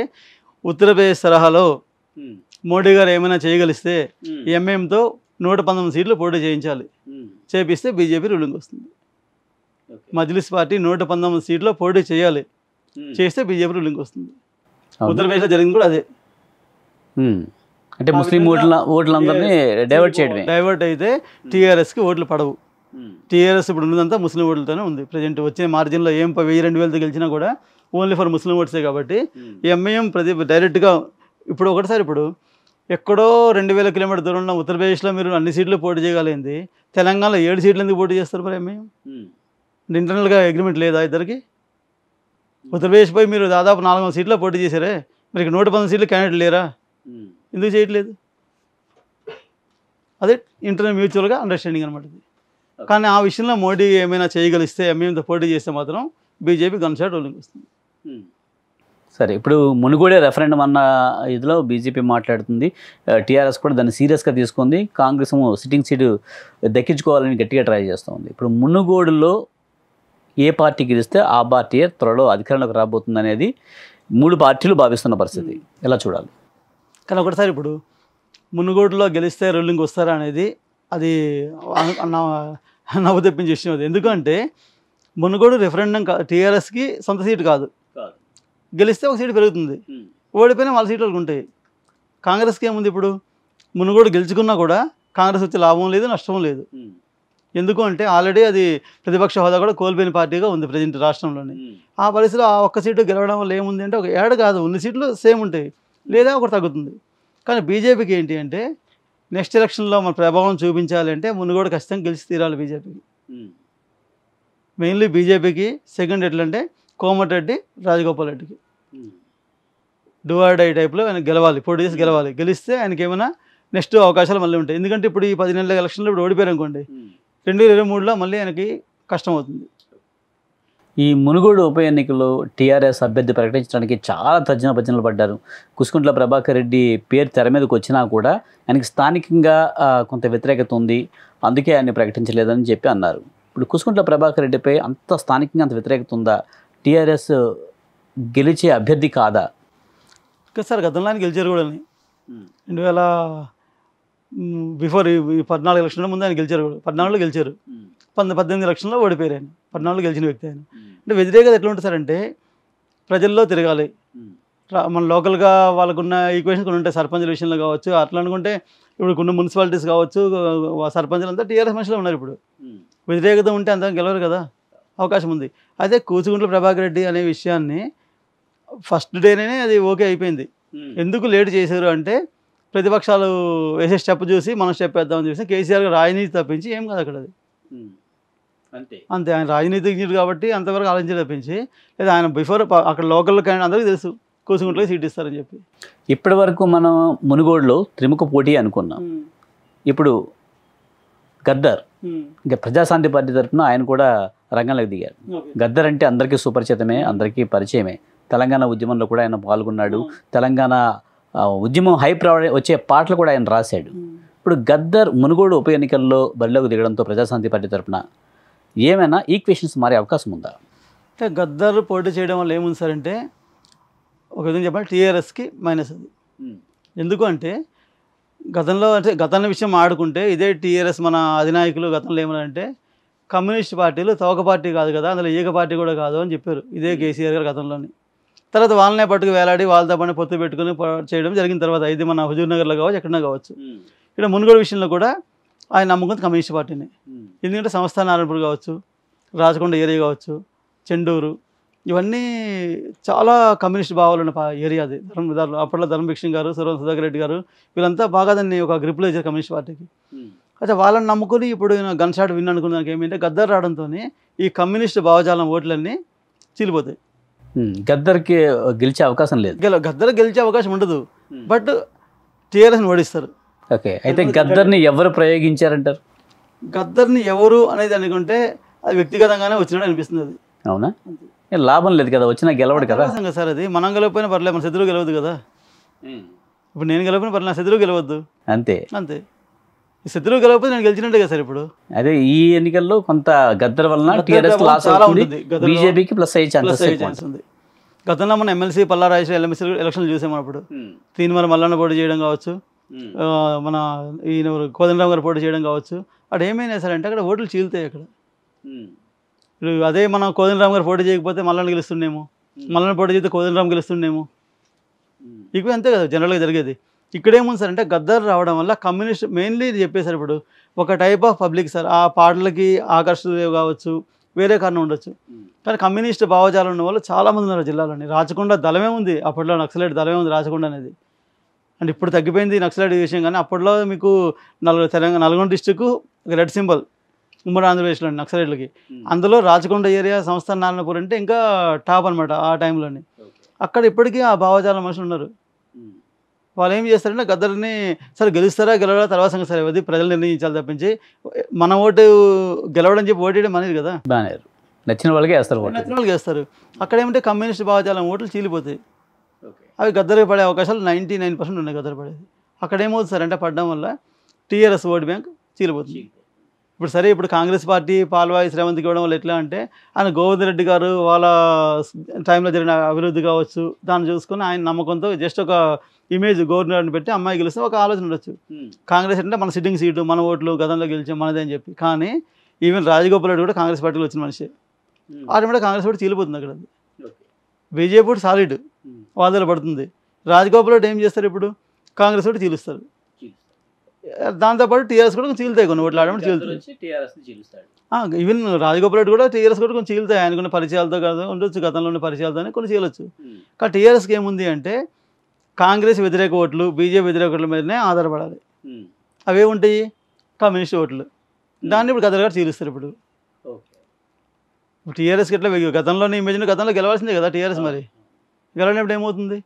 ఉత్తరప్రదేశ్ తరహాలో మోడీ గారు ఏమైనా చేయగలిస్తే ఎంఏంతో నూట పంతొమ్మిది సీట్లు పోటీ చేయించాలి చేపిస్తే బీజేపీ రూలింగ్ వస్తుంది మజ్లిస్ పార్టీ నూట పంతొమ్మిది సీట్లో పోటీ చేయాలి చేస్తే బీజేపీ రూలింగ్ వస్తుంది ఉత్తరప్రదేశ్లో జరిగింది కూడా అదే అంటే ముస్లిం ఓట్ల ఓట్లందరినీ డైవర్ట్ చేయడం డైవర్ట్ అయితే టీఆర్ఎస్కి ఓట్లు పడవు టీఆర్ఎస్ ఇప్పుడు ఉన్నదంతా ముస్లిం ఓట్లతోనే ఉంది ప్రజెంట్ వచ్చే మార్జిన్లో ఏం వెయ్యి రెండు వేలతో గెలిచినా కూడా ఓన్లీ ఫర్ ముస్లిం ఓట్సే కాబట్టి ఎంఐఎం ప్రతి డైరెక్ట్గా ఇప్పుడు ఒకటిసారి ఇప్పుడు ఎక్కడో రెండు వేల కిలోమీటర్ దూరంలో ఉత్తరప్రదేశ్లో మీరు అన్ని సీట్లు పోటీ చేయగలిగింది తెలంగాణలో ఏడు సీట్లు ఎందుకు పోటీ చేస్తారు మరి మేము ఇంటర్నల్గా అగ్రిమెంట్ లేదా ఇద్దరికి ఉత్తరప్రదేశ్ పోయి మీరు దాదాపు నాలుగు వందల సీట్లో పోటీ చేశారే మరి నూట పంతొమ్మిది సీట్లు క్యాండిడేట్ లేరా ఎందుకు చేయట్లేదు అదే ఇంటర్నల్ మ్యూచువల్గా అండర్స్టాండింగ్ అనమాట కానీ ఆ విషయంలో మోడీ ఏమైనా చేయగలిస్తే ఎంఏంతో పోటీ చేస్తే మాత్రం బీజేపీ గన్షాట్ రోలింగ్ సరే ఇప్పుడు మునుగోడే రెఫరెండం అన్న ఇదిలో బీజేపీ మాట్లాడుతుంది టీఆర్ఎస్ కూడా దాన్ని సీరియస్గా తీసుకుంది కాంగ్రెస్ సిట్టింగ్ సీటు దక్కించుకోవాలని గట్టిగా ట్రై ఉంది ఇప్పుడు మునుగోడులో ఏ పార్టీ గెలిస్తే ఆ పార్టీ త్వరలో అధికారంలోకి రాబోతుంది అనేది మూడు పార్టీలు భావిస్తున్న పరిస్థితి ఎలా చూడాలి కానీ ఒకటిసారి ఇప్పుడు మునుగోడులో గెలిస్తే రోలింగ్ వస్తారా అనేది అది నవ్వు తెప్పించే విషయం అది ఎందుకంటే మునుగోడు రెఫరెండం టీఆర్ఎస్కి సొంత సీటు కాదు గెలిస్తే ఒక సీటు పెరుగుతుంది ఓడిపోయినా వాళ్ళ సీట్లకు ఉంటాయి కాంగ్రెస్కి ఏముంది ఇప్పుడు మునుగోడు గెలుచుకున్నా కూడా కాంగ్రెస్ వచ్చే లాభం లేదు నష్టం లేదు ఎందుకు అంటే ఆల్రెడీ అది ప్రతిపక్ష హోదా కూడా కోల్పోయిన పార్టీగా ఉంది ప్రజెంట్ రాష్ట్రంలోని ఆ పరిస్థితిలో ఆ ఒక్క సీటు గెలవడం వల్ల ఏముంది అంటే ఒక ఏడు కాదు ఉన్న సీట్లు సేమ్ ఉంటాయి లేదా ఒకటి తగ్గుతుంది కానీ బీజేపీకి ఏంటి అంటే నెక్స్ట్ ఎలక్షన్లో మన ప్రభావం చూపించాలి అంటే మునుగోడు ఖచ్చితంగా గెలిచి తీరాలి బీజేపీకి మెయిన్లీ బీజేపీకి సెకండ్ ఎట్లంటే కోమటిరెడ్డి రాజగోపాల్ రెడ్డికి డై టైప్లో ఆయన గెలవాలి పోటీ చేసి గెలవాలి గెలిస్తే ఆయనకి ఏమైనా నెక్స్ట్ అవకాశాలు మళ్ళీ ఉంటాయి ఎందుకంటే ఇప్పుడు ఈ పది నెలల ఎలక్షన్లో ఇప్పుడు ఓడిపోయారు అనుకోండి రెండు వేల ఇరవై మూడులో మళ్ళీ ఆయనకి కష్టం అవుతుంది ఈ మునుగోడు ఉప ఎన్నికలో టీఆర్ఎస్ అభ్యర్థి ప్రకటించడానికి చాలా తర్జన భజనలు పడ్డారు కుసుకుంట్ల ప్రభాకర్ రెడ్డి పేరు తెర మీదకి వచ్చినా కూడా ఆయనకి స్థానికంగా కొంత వ్యతిరేకత ఉంది అందుకే ఆయన్ని ప్రకటించలేదని చెప్పి అన్నారు ఇప్పుడు కుసుకుంట్ల ప్రభాకర్ రెడ్డిపై అంత స్థానికంగా అంత వ్యతిరేకత ఉందా టీఆర్ఎస్ గెలిచే అభ్యర్థి కాదా సార్ గతంలో గెలిచారు కూడా రెండు వేల బిఫోర్ ఈ పద్నాలుగు ఎలక్షన్ల ముందు ఆయన గెలిచారు కూడా పద్నాలుగులో గెలిచారు పంతొమ్మిది పద్దెనిమిది ఎలక్షన్లో ఓడిపోయారు ఆయన పద్నాలుగులో గెలిచిన వ్యక్తి ఆయన అంటే వ్యతిరేకత ఎట్లా ఉంటుంది సార్ అంటే ప్రజల్లో తిరగాలి మన లోకల్గా వాళ్ళకున్న ఈక్వేషన్ కొన్ని ఉంటాయి సర్పంచుల విషయంలో కావచ్చు అట్లా అనుకుంటే ఇప్పుడు కొన్ని మున్సిపాలిటీస్ కావచ్చు సర్పంచులు అంతా టీఆర్ఎస్ మనుషులు ఉన్నారు ఇప్పుడు వ్యతిరేకత ఉంటే అంత గెలవరు కదా అవకాశం ఉంది అదే కూచుగుంట్ల ప్రభాకర్ రెడ్డి అనే విషయాన్ని ఫస్ట్ డేనే అది ఓకే అయిపోయింది ఎందుకు లేట్ చేశారు అంటే ప్రతిపక్షాలు వేసే స్టెప్ చూసి మనం స్టెప్ వేద్దామని చూసి కేసీఆర్ రాజనీతి తప్పించి ఏం కాదు అక్కడ అది అంతే అంతే ఆయన రాజనీతిజ్ఞుడు కాబట్టి అంతవరకు ఆలోచించి తప్పించి లేదా ఆయన బిఫోర్ అక్కడ లోకల్ కానీ అందరికీ తెలుసు కూసుగుంట్లో సీట్ ఇస్తారని చెప్పి ఇప్పటి వరకు మనం మునుగోడులో త్రిముఖ పోటీ అనుకున్నాం ఇప్పుడు గద్దర్ ఇంకా ప్రజాశాంతి పార్టీ తరఫున ఆయన కూడా రంగంలోకి దిగారు గద్దర్ అంటే అందరికీ సుపరిచితమే అందరికీ పరిచయమే తెలంగాణ ఉద్యమంలో కూడా ఆయన పాల్గొన్నాడు తెలంగాణ ఉద్యమం హైప్ రావడం వచ్చే పాటలు కూడా ఆయన రాశాడు ఇప్పుడు గద్దర్ మునుగోడు ఉప ఎన్నికల్లో బరిలోకి దిగడంతో ప్రజాశాంతి పార్టీ తరఫున ఏమైనా ఈక్వేషన్స్ మారే అవకాశం ఉందా అంటే గద్దర్ పోటీ చేయడం వల్ల ఏముంది సార్ అంటే ఒక విధంగా చెప్పాలి టీఆర్ఎస్కి మైనస్ అది ఎందుకు అంటే గతంలో అంటే గతంలో విషయం ఆడుకుంటే ఇదే టీఆర్ఎస్ మన అధినాయకులు గతంలో ఏమనంటే కమ్యూనిస్ట్ పార్టీలు తోక పార్టీ కాదు కదా అందులో ఈగ పార్టీ కూడా కాదు అని చెప్పారు ఇదే hmm. కేసీఆర్ గారు గతంలోని తర్వాత వాళ్ళనే పట్టుకు వేలాడి వాళ్ళతో పని పొత్తు పెట్టుకుని చేయడం జరిగిన తర్వాత ఇది మన హుజూర్నగర్లో కావచ్చు ఎక్కడన్నా కావచ్చు hmm. ఇక్కడ మునుగోడు విషయంలో కూడా ఆయన నమ్ముకుంది కమ్యూనిస్ట్ పార్టీని hmm. ఎందుకంటే సంస్థాన నారాయణపూర్ కావచ్చు రాజకొండ ఏరియా కావచ్చు చెండూరు ఇవన్నీ చాలా కమ్యూనిస్ట్ భావాలు ఉన్న ఏరియా అది ధర్మ అప్పట్లో ధర్మభిక్షం గారు సురవన్ సుధాకర్ రెడ్డి గారు వీళ్ళంతా బాగా దాన్ని ఒక గ్రిప్లో ఇచ్చారు కమ్యూనిస్ట్ పార్టీకి అయితే వాళ్ళని నమ్ముకుని ఇప్పుడు నేను గన్షాట్ విన్ అనుకున్న దానికి ఏమంటే గద్దర్ రావడంతో ఈ కమ్యూనిస్ట్ భావజాలం ఓట్లన్నీ చీలిపోతాయి గద్దర్కి గెలిచే అవకాశం లేదు గెలవ గద్దర్ గెలిచే అవకాశం ఉండదు బట్ టీఆర్ఎస్ని ఓడిస్తారు ఓకే అయితే గద్దర్ని ఎవరు ప్రయోగించారంటారు గద్దర్ని ఎవరు అనేది అనుకుంటే అది వ్యక్తిగతంగానే వచ్చినట్టు అనిపిస్తుంది అది అవునా లాభం లేదు కదా వచ్చినా గెలవడు కదా సార్ అది మనం గెలవపోయినా పర్లేదు మన శత్రువు గెలవద్దు కదా ఇప్పుడు నేను గెలవపోయినా పర్లేదు నా శత్రువు గెలవద్దు అంతే అంతే శత్రువు గెలవకపోతే నేను గెలిచినట్టే కదా సార్ ఇప్పుడు అదే ఈ ఎన్నికల్లో కొంత గద్దర్ వలన టీఆర్ఎస్ లాస్ అవుతుంది బీజేపీకి ప్లస్ అయ్యే ఛాన్స్ ఉంది గతంలో మనం ఎమ్మెల్సీ పల్లారాజు ఎమ్మెల్సీ ఎలక్షన్లు చూసాం అప్పుడు hmm. మరి మల్లన్న పోటీ చేయడం కావచ్చు hmm. మన ఈయన కోదండరామ్ గారు పోటీ చేయడం కావచ్చు అక్కడ ఏమైనా సరే అంటే అక్కడ ఓట్లు చీలుతాయి అక్కడ hmm. ఇప్పుడు అదే మనం కోదండరామ్ గారు పోటీ చేయకపోతే మల్లన్న గెలుస్తుండేమో మల్లన్న పోటీ చేస్తే కోదండరామ్ గెలుస్తుండేమో ఇక అంతే కదా జనరల్గా జరిగేది ఇక్కడేముంది సార్ అంటే గద్దర్ రావడం వల్ల కమ్యూనిస్ట్ మెయిన్లీ ఇది చెప్పేశారు ఇప్పుడు ఒక టైప్ ఆఫ్ పబ్లిక్ సార్ ఆ పాటలకి ఆకర్షితులు కావచ్చు వేరే కారణం ఉండొచ్చు కానీ కమ్యూనిస్ట్ భావజాలం ఉన్న వాళ్ళు చాలామంది ఉన్నారు జిల్లాలోని రాచకొండ దళమే ఉంది అప్పట్లో నక్సలైట్ దళమే ఉంది రాచకొండ అనేది అండ్ ఇప్పుడు తగ్గిపోయింది నక్సలైట్ విషయం కానీ అప్పట్లో మీకు నలుగురు Telangana Nalgonda district red symbol ఉమ్మడి ఆంధ్రప్రదేశ్లో నక్సలైట్లకి hmm. అందులో రాచకొండ ఏరియా సంస్థ నారాయణపూర్ అంటే ఇంకా టాప్ అనమాట ఆ టైంలోని అక్కడ ఇప్పటికీ ఆ భావజాలం మనుషులు ఉన్నారు వాళ్ళు ఏం చేస్తారంటే గద్దర్ని సరే గెలుస్తారా గెలవడా తర్వాత సంగతి సరే ప్రజలు నిర్ణయించాలి తప్పించి మన ఓటు గెలవడం చెప్పి ఓటేయడం మనది కదా బ్యానర్ నచ్చిన వాళ్ళకి వేస్తారు నచ్చిన వాళ్ళకి వేస్తారు అక్కడ ఏమంటే కమ్యూనిస్ట్ భావజాలం ఓట్లు చీలిపోతాయి అవి గద్దరికి పడే అవకాశాలు నైంటీ నైన్ పర్సెంట్ ఉన్నాయి గద్దర పడేది అక్కడ ఏమవుతుంది సార్ అంటే పడడం వల్ల టీఆర్ఎస్ ఓటు బ్యాంక్ చీలిపోతుంది ఇప్పుడు సరే ఇప్పుడు కాంగ్రెస్ పార్టీ పాల్వాయి శ్రవంతికి ఇవ్వడం వల్ల ఎట్లా అంటే ఆయన గోవర్ధన్ రెడ్డి గారు వాళ్ళ టైంలో జరిగిన అభివృద్ధి కావచ్చు దాన్ని చూసుకుని ఆయన నమ్మకంతో జస్ట్ ఒక ఇమేజ్ గవర్నర్ని పెట్టి అమ్మాయి గెలిస్తే ఒక ఆలోచన ఉండొచ్చు కాంగ్రెస్ అంటే మన సిట్టింగ్ సీటు మన ఓట్లు గతంలో గెలిచాం మనదే అని చెప్పి కానీ ఈవెన్ రాజగోపాల్ రెడ్డి కూడా కాంగ్రెస్ పార్టీలో వచ్చిన మనిషి ఆటోమేటిక్ కాంగ్రెస్ పార్టీ చీలిపోతుంది అక్కడ బీజేపీ సాలిడ్ వాదనలు పడుతుంది రాజగోపాల్ రెడ్డి ఏం చేస్తారు ఇప్పుడు కాంగ్రెస్ కూడా చీలుస్తారు దాంతోపాటు టీఆర్ఎస్ కూడా కొంచెం చీలుతాయి కొన్ని ఓట్లు ఆడమని చీలుతాయి ఈవెన్ రాజగోపాల్ రెడ్డి కూడా టీఆర్ఎస్ కూడా కొంచెం చీలుతాయి ఆయన కొన్ని పరిచయాలతో కదా ఉండొచ్చు గతంలో ఉన్న పరిచయాలతోనే కొన్ని చీలొచ్చు కానీ టీఆర్ఎస్కి ఏముంది అంటే కాంగ్రెస్ వ్యతిరేక ఓట్లు బీజేపీ వ్యతిరేక ఓట్ల మీదనే ఆధారపడాలి అవే ఉంటాయి కమ్యూనిస్ట్ ఓట్లు దాన్ని ఇప్పుడు గతలు కూడా చీలుస్తారు ఇప్పుడు టీఆర్ఎస్కి ఎట్లా గతంలోని ఇమేజ్ గతంలో గెలవాల్సిందే కదా టీఆర్ఎస్ మరి ఇప్పుడు ఏమవుతుంది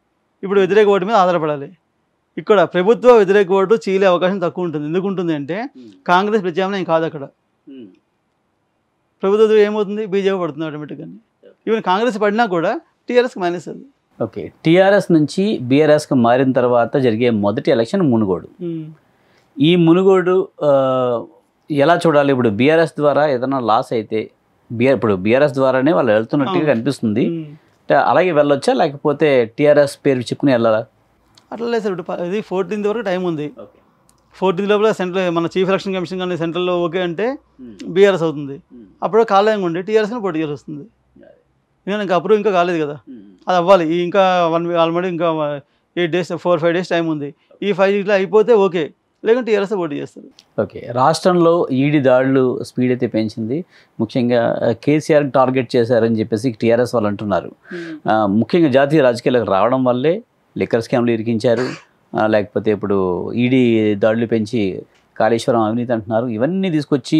ఇప్పుడు వ్యతిరేక ఓటు మీద ఆధారపడాలి ఇక్కడ ప్రభుత్వ వ్యతిరేక ఓటు చీలే అవకాశం తక్కువ ఉంటుంది ఎందుకు ఉంటుంది అంటే కాంగ్రెస్ ప్రత్యామ్నాయం కాదు అక్కడ ప్రభుత్వం ఏమవుతుంది బీజేపీ పడుతుంది ఆటోమేటిక్గా ఈవెన్ కాంగ్రెస్ పడినా కూడా టీఆర్ఎస్కి మైనస్ అది ఓకే టీఆర్ఎస్ నుంచి బీఆర్ఎస్కి మారిన తర్వాత జరిగే మొదటి ఎలక్షన్ మునుగోడు ఈ మునుగోడు ఎలా చూడాలి ఇప్పుడు బీఆర్ఎస్ ద్వారా ఏదైనా లాస్ అయితే బీఆర్ ఇప్పుడు బీఆర్ఎస్ ద్వారానే వాళ్ళు వెళ్తున్నట్టుగా కనిపిస్తుంది అలాగే వెళ్ళొచ్చా లేకపోతే టీఆర్ఎస్ పేరు చెప్పుకుని వెళ్ళాలా అట్లా లేదు సార్ ఇప్పుడు ఇది ఫోర్టీన్త్ వరకు టైం ఉంది ఫోర్టీన్త్ లోపల సెంట్రల్ మన చీఫ్ ఎలక్షన్ కమిషన్ కానీ సెంట్రల్లో ఓకే అంటే బీఆర్ఎస్ అవుతుంది అప్పుడు కాలేయం ఉండి టీఆర్ఎస్ కానీ పోటీ చేసి వస్తుంది ఇంకా ఇంకా అప్రూవ్ ఇంకా కాలేదు కదా అది అవ్వాలి ఇంకా వన్ ఆల్రెడీ ఇంకా eight days four five days time ఉంది ఈ ఫైవ్ డేస్లో అయిపోతే ఓకే లేకుంటే టీఆర్ఎస్ పోటీ చేస్తారు ఓకే రాష్ట్రంలో ఈడీ దాడులు స్పీడ్ అయితే పెంచింది ముఖ్యంగా కేసీఆర్ టార్గెట్ చేశారని చెప్పేసి టీఆర్ఎస్ వాళ్ళు అంటున్నారు ముఖ్యంగా జాతీయ రాజకీయాలకు రావడం వల్లే లిక్కర్ స్కామ్లు ఇరికించారు లేకపోతే ఇప్పుడు ఈడీ దాడులు పెంచి కాళేశ్వరం అవినీతి అంటున్నారు ఇవన్నీ తీసుకొచ్చి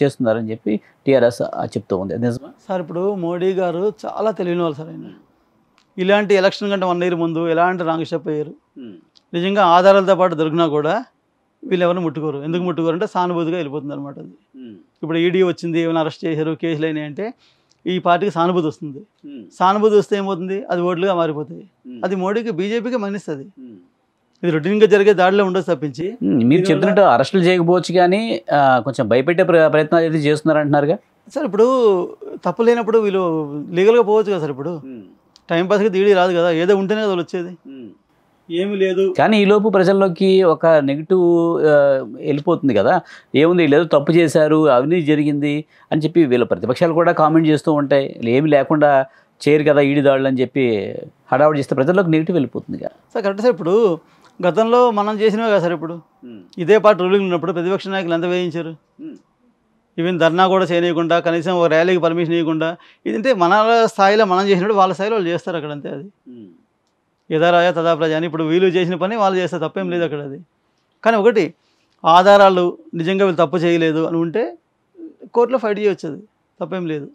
చేస్తున్నారని చెప్పి టీఆర్ఎస్ చెప్తూ ఉంది నిజమా సార్ ఇప్పుడు మోడీ గారు చాలా తెలియని వాళ్ళు సార్ ఇలాంటి ఎలక్షన్ కంటే వన్ ఇయర్ ముందు ఎలాంటి రాంగ్ స్టెప్ అయ్యారు నిజంగా ఆధారాలతో పాటు దొరికినా కూడా వీళ్ళు ఎవరిని ముట్టుకోరు ఎందుకు ముట్టుకోరు అంటే సానుభూతిగా వెళ్ళిపోతుంది అనమాట ఇప్పుడు ఈడీ వచ్చింది ఏమైనా అరెస్ట్ చేశారు కేసులు అయినాయి అంటే ఈ పార్టీకి సానుభూతి వస్తుంది సానుభూతి వస్తే ఏమవుతుంది అది ఓట్లుగా మారిపోతాయి అది మోడీకి బీజేపీకి మన్నిస్తుంది ఇది గా జరిగే దాడిలో ఉండదు తప్పించి మీరు చెప్తున్నట్టు అరెస్టులు చేయకపోవచ్చు కానీ కొంచెం భయపెట్టే ప్రయత్నాలు అయితే చేస్తున్నారంటున్నారుగా సార్ ఇప్పుడు తప్పు లేనప్పుడు వీళ్ళు లీగల్గా పోవచ్చు కదా సార్ ఇప్పుడు టైంపాస్కి దీడి రాదు కదా ఏదో ఉంటేనే కదా వచ్చేది ఏమి లేదు కానీ ఈలోపు ప్రజల్లోకి ఒక నెగిటివ్ వెళ్ళిపోతుంది కదా ఏముంది లేదు తప్పు చేశారు అవినీతి జరిగింది అని చెప్పి వీళ్ళ ప్రతిపక్షాలు కూడా కామెంట్ చేస్తూ ఉంటాయి ఏమి లేకుండా చేయరు కదా ఈడి దాళ్ళు అని చెప్పి హడావుడి చేస్తే ప్రజల్లోకి నెగిటివ్ వెళ్ళిపోతుంది కదా సార్ కరెక్ట్ సార్ ఇప్పుడు గతంలో మనం చేసినవే కదా సార్ ఇప్పుడు ఇదే పార్టీ రూలింగ్ ఉన్నప్పుడు ప్రతిపక్ష నాయకులు ఎంత వేయించారు ఈవెన్ ధర్నా కూడా చేయనీయకుండా కనీసం ఒక ర్యాలీకి పర్మిషన్ ఇవ్వకుండా ఇదంటే మన స్థాయిలో మనం చేసినప్పుడు వాళ్ళ స్థాయిలో వాళ్ళు చేస్తారు అక్కడంతే అది యథారాయ తదా ప్రజ అని ఇప్పుడు వీళ్ళు చేసిన పని వాళ్ళు చేస్తే తప్పేం లేదు అక్కడ అది కానీ ఒకటి ఆధారాలు నిజంగా వీళ్ళు తప్పు చేయలేదు అని ఉంటే కోర్టులో ఫైట్ చేయొచ్చు అది తప్పేం లేదు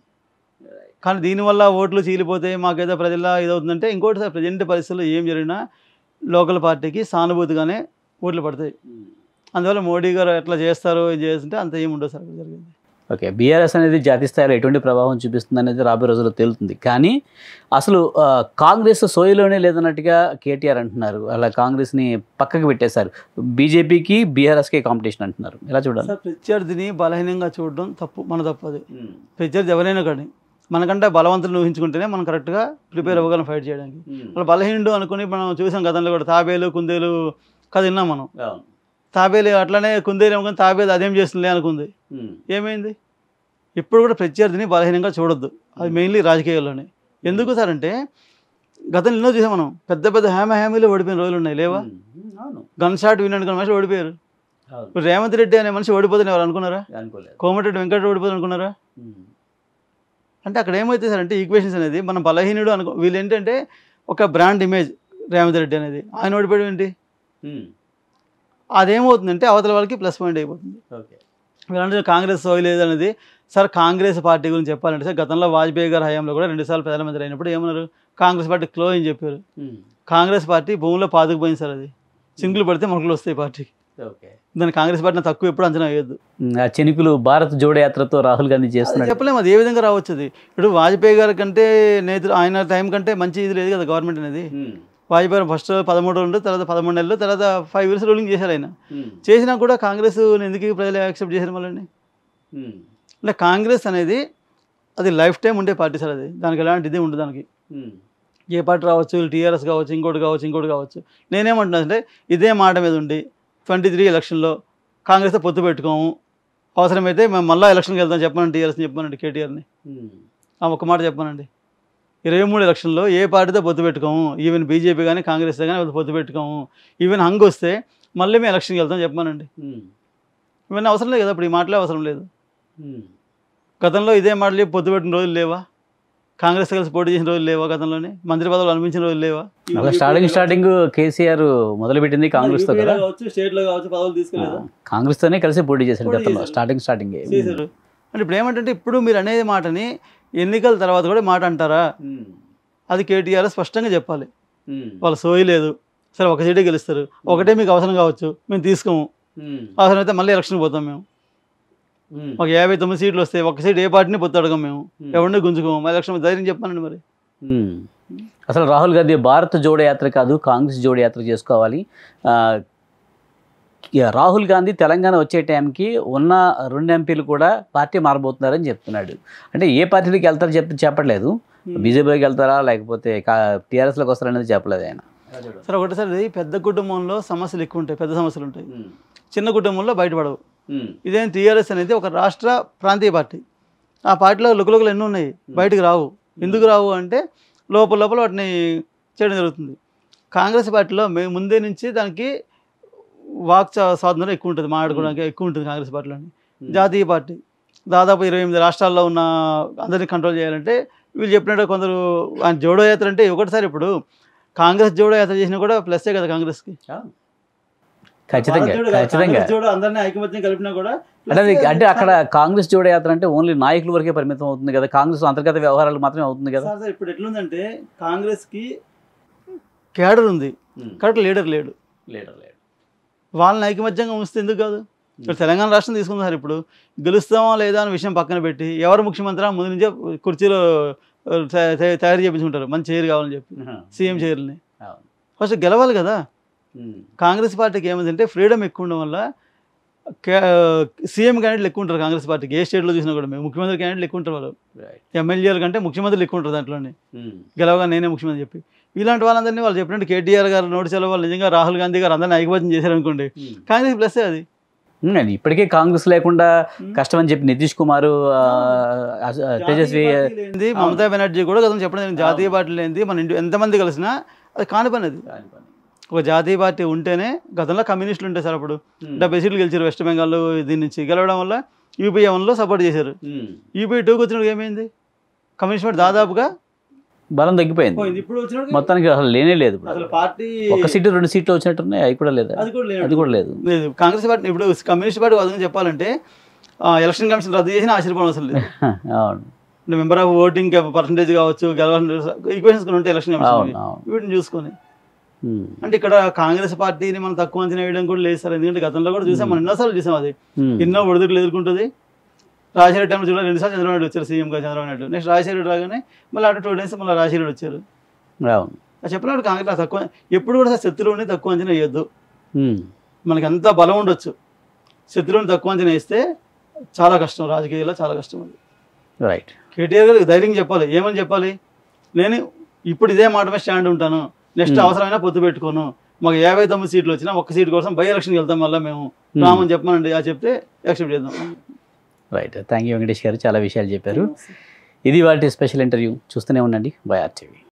కానీ దీనివల్ల ఓట్లు చీలిపోతే మాకేదో ప్రజల ఇదవుతుందంటే సార్ ప్రజెంట్ పరిస్థితుల్లో ఏం జరిగినా లోకల్ పార్టీకి సానుభూతిగానే ఓట్లు పడతాయి అందువల్ల మోడీ గారు ఎట్లా చేస్తారో ఏం చేస్తుంటే అంత ఏముండదు ఉండదు సార్ జరిగింది ఓకే బీఆర్ఎస్ అనేది జాతీయ స్థాయిలో ఎటువంటి ప్రభావం చూపిస్తుంది అనేది రాబోయే రోజుల్లో తేలుతుంది కానీ అసలు కాంగ్రెస్ సోయలోనే లేదన్నట్టుగా కేటీఆర్ అంటున్నారు అలా కాంగ్రెస్ని పక్కకు పెట్టేశారు బీజేపీకి బీఆర్ఎస్కే కాంపిటీషన్ అంటున్నారు ఎలా చూడాలి ప్రత్యర్థిని బలహీనంగా చూడడం తప్పు మన తప్పది ప్రత్యర్థి ఎవరైనా కానీ మనకంటే బలవంతులు ఊహించుకుంటేనే మనం కరెక్ట్గా ప్రిపేర్ అవ్వగలం ఫైట్ చేయడానికి వాళ్ళు బలహీనుడు అనుకుని మనం చూసాం గతంలో కూడా తాబేలు కుందేలు కదిన్నాం విన్నాం మనం తాబేలే అట్లనే కుందేలు కానీ తాబేది అదేం చేస్తుంది అనుకుంది ఏమైంది ఇప్పుడు కూడా ప్రత్యర్థిని బలహీనంగా చూడొద్దు అది మెయిన్లీ రాజకీయాల్లోనే ఎందుకు సార్ అంటే గతంలో ఎన్నో చూసాం మనం పెద్ద పెద్ద హేమ హేమీలో ఓడిపోయిన రోజులు ఉన్నాయి లేవా గన్ షాట్ వినండి మనిషి ఓడిపోయారు రేవంత్ రెడ్డి అనే మనిషి ఓడిపోతుంది ఎవరు అనుకున్నారా కోమటిరెడ్డి వెంకట ఓడిపోతుంది అనుకున్నారా అంటే అక్కడ ఏమవుతుంది సార్ అంటే ఈక్వేషన్స్ అనేది మనం బలహీనుడు అనుకో వీళ్ళు ఏంటంటే ఒక బ్రాండ్ ఇమేజ్ రేవంత్ రెడ్డి అనేది ఆయన ఓడిపోయాడు ఏంటి అదేమవుతుందంటే అవతల వాళ్ళకి ప్లస్ పాయింట్ అయిపోతుంది వీళ్ళంటే కాంగ్రెస్ సోయలేదు అనేది సార్ కాంగ్రెస్ పార్టీ గురించి చెప్పాలంటే సార్ గతంలో వాజ్పేయి గారి హయాంలో కూడా రెండుసార్లు ప్రధానమంత్రి అయినప్పుడు ఏమన్నారు కాంగ్రెస్ పార్టీ క్లో అని చెప్పారు కాంగ్రెస్ పార్టీ భూమిలో పాదుకుపోయింది సార్ అది సింగిల్ పడితే మొక్కలు వస్తాయి పార్టీకి దాని కాంగ్రెస్ పార్టీ తక్కువ ఎప్పుడు అంచనా వేయద్దు ఆ చెనికులు భారత్ జోడయాత్రతో యాత్రతో రాహుల్ గాంధీ చేస్తున్నారు చెప్పలేము అది ఏ విధంగా రావచ్చు అది ఇప్పుడు వాజ్పేయి గారి కంటే నేతలు ఆయన టైం కంటే మంచి ఇది లేదు కదా గవర్నమెంట్ అనేది వాజ్పేయి ఫస్ట్ పదమూడు నెలలు తర్వాత పదమూడు నెలలు తర్వాత ఫైవ్ ఇయర్స్ రూలింగ్ చేశారు ఆయన చేసినా కూడా కాంగ్రెస్ ఎందుకు ప్రజలు యాక్సెప్ట్ చేసిన వాళ్ళని అంటే కాంగ్రెస్ అనేది అది లైఫ్ టైం ఉండే పార్టీ సార్ అది దానికి ఎలాంటి ఇది ఉండదు దానికి ఏ పార్టీ రావచ్చు టీఆర్ఎస్ కావచ్చు ఇంకోటి కావచ్చు ఇంకోటి కావచ్చు అంటే ఇదే మాట మీద ఉండి ట్వంటీ త్రీ ఎలక్షన్లో కాంగ్రెస్ పొత్తు పెట్టుకోము అవసరమైతే మేము మళ్ళీ ఎలక్షన్కి వెళ్తాం చెప్పనండి టీఆర్ఎస్ని చెప్పానండి కేటీఆర్ని ఆ ఒక్క మాట చెప్పానండి ఇరవై మూడు ఎలక్షన్లో ఏ పార్టీతో పొత్తు పెట్టుకోము ఈవెన్ బీజేపీ కానీ కాంగ్రెస్ కానీ పొత్తు పెట్టుకోము ఈవెన్ హంగ్ వస్తే మళ్ళీ మేము ఎలక్షన్కి వెళ్తాం చెప్పమానండి ఇవన్నీ అవసరం లేదు కదా ఇప్పుడు ఈ మాటలే అవసరం లేదు గతంలో ఇదే మాటలు పొత్తు పెట్టిన రోజులు లేవా కాంగ్రెస్ కలిసి పోటీ చేసిన రోజులు లేవా గతంలోనే మంత్రి పదవులు అనిపించిన రోజులు లేవా స్టార్టింగ్ స్టార్టింగ్ కేసీఆర్ మొదలుపెట్టింది కాంగ్రెస్ తో స్టేట్ లో కావచ్చు పదవులు తీసుకోలేదు కాంగ్రెస్ తోనే కలిసి పోటీ చేశారు గతంలో స్టార్టింగ్ స్టార్టింగ్ అంటే ఇప్పుడు ఏమంటే ఇప్పుడు మీరు అనేది మాటని ఎన్నికల తర్వాత కూడా మాట అంటారా అది కేటీఆర్ స్పష్టంగా చెప్పాలి వాళ్ళ సోయి లేదు సరే ఒక సీటే గెలుస్తారు ఒకటే మీకు అవసరం కావచ్చు మేము తీసుకోము అవసరం అయితే మళ్ళీ ఎలక్షన్ పోతాం మేము ఒక యాభై తొమ్మిది సీట్లు వస్తాయి ఒక సీట్ ఏ పార్టీని అడగం మేము ఎవరిని గుంజుకోము మా ఎలక్షన్ ధైర్యం చెప్పానండి మరి అసలు రాహుల్ గాంధీ భారత్ జోడ యాత్ర కాదు కాంగ్రెస్ జోడ యాత్ర చేసుకోవాలి రాహుల్ గాంధీ తెలంగాణ వచ్చే టైంకి ఉన్న రెండు ఎంపీలు కూడా పార్టీ మారబోతున్నారని చెప్తున్నాడు అంటే ఏ పార్టీలోకి వెళ్తారో చెప్తే చెప్పట్లేదు బీజేపీలోకి వెళ్తారా లేకపోతే టీఆర్ఎస్లోకి వస్తారనేది చెప్పలేదు ఆయన సరే ఒకటిసారి పెద్ద కుటుంబంలో సమస్యలు ఎక్కువ ఉంటాయి పెద్ద సమస్యలు ఉంటాయి చిన్న కుటుంబంలో బయటపడవు ఇదేం టీఆర్ఎస్ అనేది ఒక రాష్ట్ర ప్రాంతీయ పార్టీ ఆ పార్టీలో లుకలుకలు ఎన్ని ఉన్నాయి బయటకు రావు ఎందుకు రావు అంటే లోపల లోపల వాటిని చేయడం జరుగుతుంది కాంగ్రెస్ పార్టీలో మేము ముందే నుంచి దానికి వాక్ స్వాతంత్రం ఎక్కువ ఉంటుంది మాట్లాడుకోవడానికి hmm. ఎక్కువ ఉంటుంది కాంగ్రెస్ పార్టీలోని hmm. జాతీయ పార్టీ దాదాపు ఇరవై ఎనిమిది రాష్ట్రాల్లో ఉన్న అందరినీ కంట్రోల్ చేయాలంటే వీళ్ళు చెప్పినట్టు కొందరు ఆయన జోడో యాత్ర అంటే ఒకటిసారి ఇప్పుడు కాంగ్రెస్ జోడో యాత్ర చేసినా కూడా ప్లస్సే కదా కాంగ్రెస్కి అంటే అక్కడ కాంగ్రెస్ జోడ యాత్ర అంటే ఓన్లీ నాయకుల వరకే పరిమితం అవుతుంది కదా కాంగ్రెస్ అంతర్గత వ్యవహారాలు మాత్రమే అవుతుంది కదా ఇప్పుడు ఎట్లుందంటే కాంగ్రెస్ కి కేడర్ ఉంది hmm. కరెక్ట్ లీడర్ లేడు లీడర్ వాళ్ళని ఐకమత్యంగా ఉంచితే ఎందుకు కాదు hmm. ఇప్పుడు తెలంగాణ రాష్ట్రం తీసుకుందాం ఇప్పుడు గెలుస్తామా లేదా అనే విషయం పక్కన పెట్టి ఎవరు ముఖ్యమంత్రి ముందు నుంచే కుర్చీలో తయారు చేయించుకుంటారు మంచి చైర్ కావాలని చెప్పి సీఎం చైర్ని ఫస్ట్ గెలవాలి కదా hmm. కాంగ్రెస్ పార్టీకి ఏమైందంటే ఫ్రీడమ్ ఎక్కువ ఉండడం వల్ల సీఎం క్యాండిడేట్లు ఎక్కువ ఉంటారు కాంగ్రెస్ పార్టీకి ఏ స్టేట్లో చూసినా కూడా మేము ముఖ్యమంత్రి క్యాండిడేట్లు ఎక్కువ ఉంటారు వాళ్ళు ఎమ్మెల్యేల కంటే ముఖ్యమంత్రులు ఎక్కువ ఉంటారు దాంట్లోనే hmm. గెలవగా నేనే ముఖ్యమంత్రి చెప్పి ఇలాంటి వాళ్ళందరినీ వాళ్ళు చెప్పినట్టు కేటీఆర్ గారు నోటీసులు వాళ్ళు నిజంగా రాహుల్ గాంధీ గారు అందరినీ చేశారు చేశారనుకోండి కాంగ్రెస్ ప్లస్ అది నేను ఇప్పటికే కాంగ్రెస్ లేకుండా కష్టం అని చెప్పి నితీష్ కుమార్ తేజస్వి మమతా బెనర్జీ కూడా గతం చెప్పడం జాతీయ పార్టీ లేనిది మన ఇంటి ఎంతమంది కలిసినా అది కాని పని అది ఒక జాతీయ పార్టీ ఉంటేనే గతంలో కమ్యూనిస్టులు ఉంటాయి సార్ అప్పుడు డెబ్బై సీట్లు గెలిచారు వెస్ట్ బెంగాల్ దీని నుంచి గెలవడం వల్ల యూపీఏ వన్లో సపోర్ట్ చేశారు యూపీఏ టూకి వచ్చినప్పుడు ఏమైంది కమ్యూనిస్ట్ పార్టీ దాదాపుగా బలం తగ్గిపోయింది మొత్తానికి అసలు లేనే లేదు ఒక సీట్ రెండు సీట్లు వచ్చినట్టున్నాయి అవి కూడా లేదు అది కూడా లేదు కాంగ్రెస్ పార్టీ ఇప్పుడు కమ్యూనిస్ట్ పార్టీ వదిలిన చెప్పాలంటే ఎలక్షన్ కమిషన్ రద్దు చేసిన ఆశ్చర్యపోవడం అసలు *laughs* అవును మెంబర్ ఆఫ్ ఓటింగ్ పర్సంటేజ్ కావచ్చు ఈక్వేషన్స్ కొన్ని ఉంటాయి ఎలక్షన్ కమిషన్ వీటిని చూసుకొని అంటే ఇక్కడ కాంగ్రెస్ పార్టీని మనం తక్కువ అంచనా వేయడం కూడా లేదు సార్ ఎందుకంటే గతంలో కూడా చూసాం మనం ఎన్నోసార్లు చూసాం అది ఎన్నో ఒడిదుడులు ఎదుర్కొంటుంది రాజశేఖర టైంలో చూడాలి రెండుసార్లు చంద్రబాబు నాయుడు వచ్చారు సీఎంగా చంద్రబాబు నాయుడు నెక్స్ట్ రాజశేఖరుడు రాగానే మళ్ళీ అటు టూ డేస్ మళ్ళీ రాజశేఖరుడు వచ్చారు అవును చెప్పినాడు కాంగ్రెస్ తక్కువ ఎప్పుడు కూడా శత్రువుని తక్కువ అంచనా వేయద్దు మనకి అంత బలం ఉండొచ్చు శత్రువుని తక్కువ అంచనా వేస్తే చాలా కష్టం రాజకీయాల్లో చాలా కష్టం అది రైట్ కేటీఆర్ గారు ధైర్యం చెప్పాలి ఏమని చెప్పాలి నేను ఇప్పుడు ఇదే మాటమే స్టాండ్ ఉంటాను నెక్స్ట్ అవసరమైనా పొత్తు పెట్టుకోను మాకు యాభై తొమ్మిది సీట్లు వచ్చినా ఒక్క సీట్ కోసం బై ఎలక్షన్కి వెళ్తాం మళ్ళీ మేము రామని చెప్పమనండి అది చెప్తే యాక్సెప్ట్ చేద్దాం రైట్ థ్యాంక్ యూ వెంకటేష్ గారు చాలా విషయాలు చెప్పారు ఇది వాటి స్పెషల్ ఇంటర్వ్యూ చూస్తూనే ఉండండి బయార్ టీవీ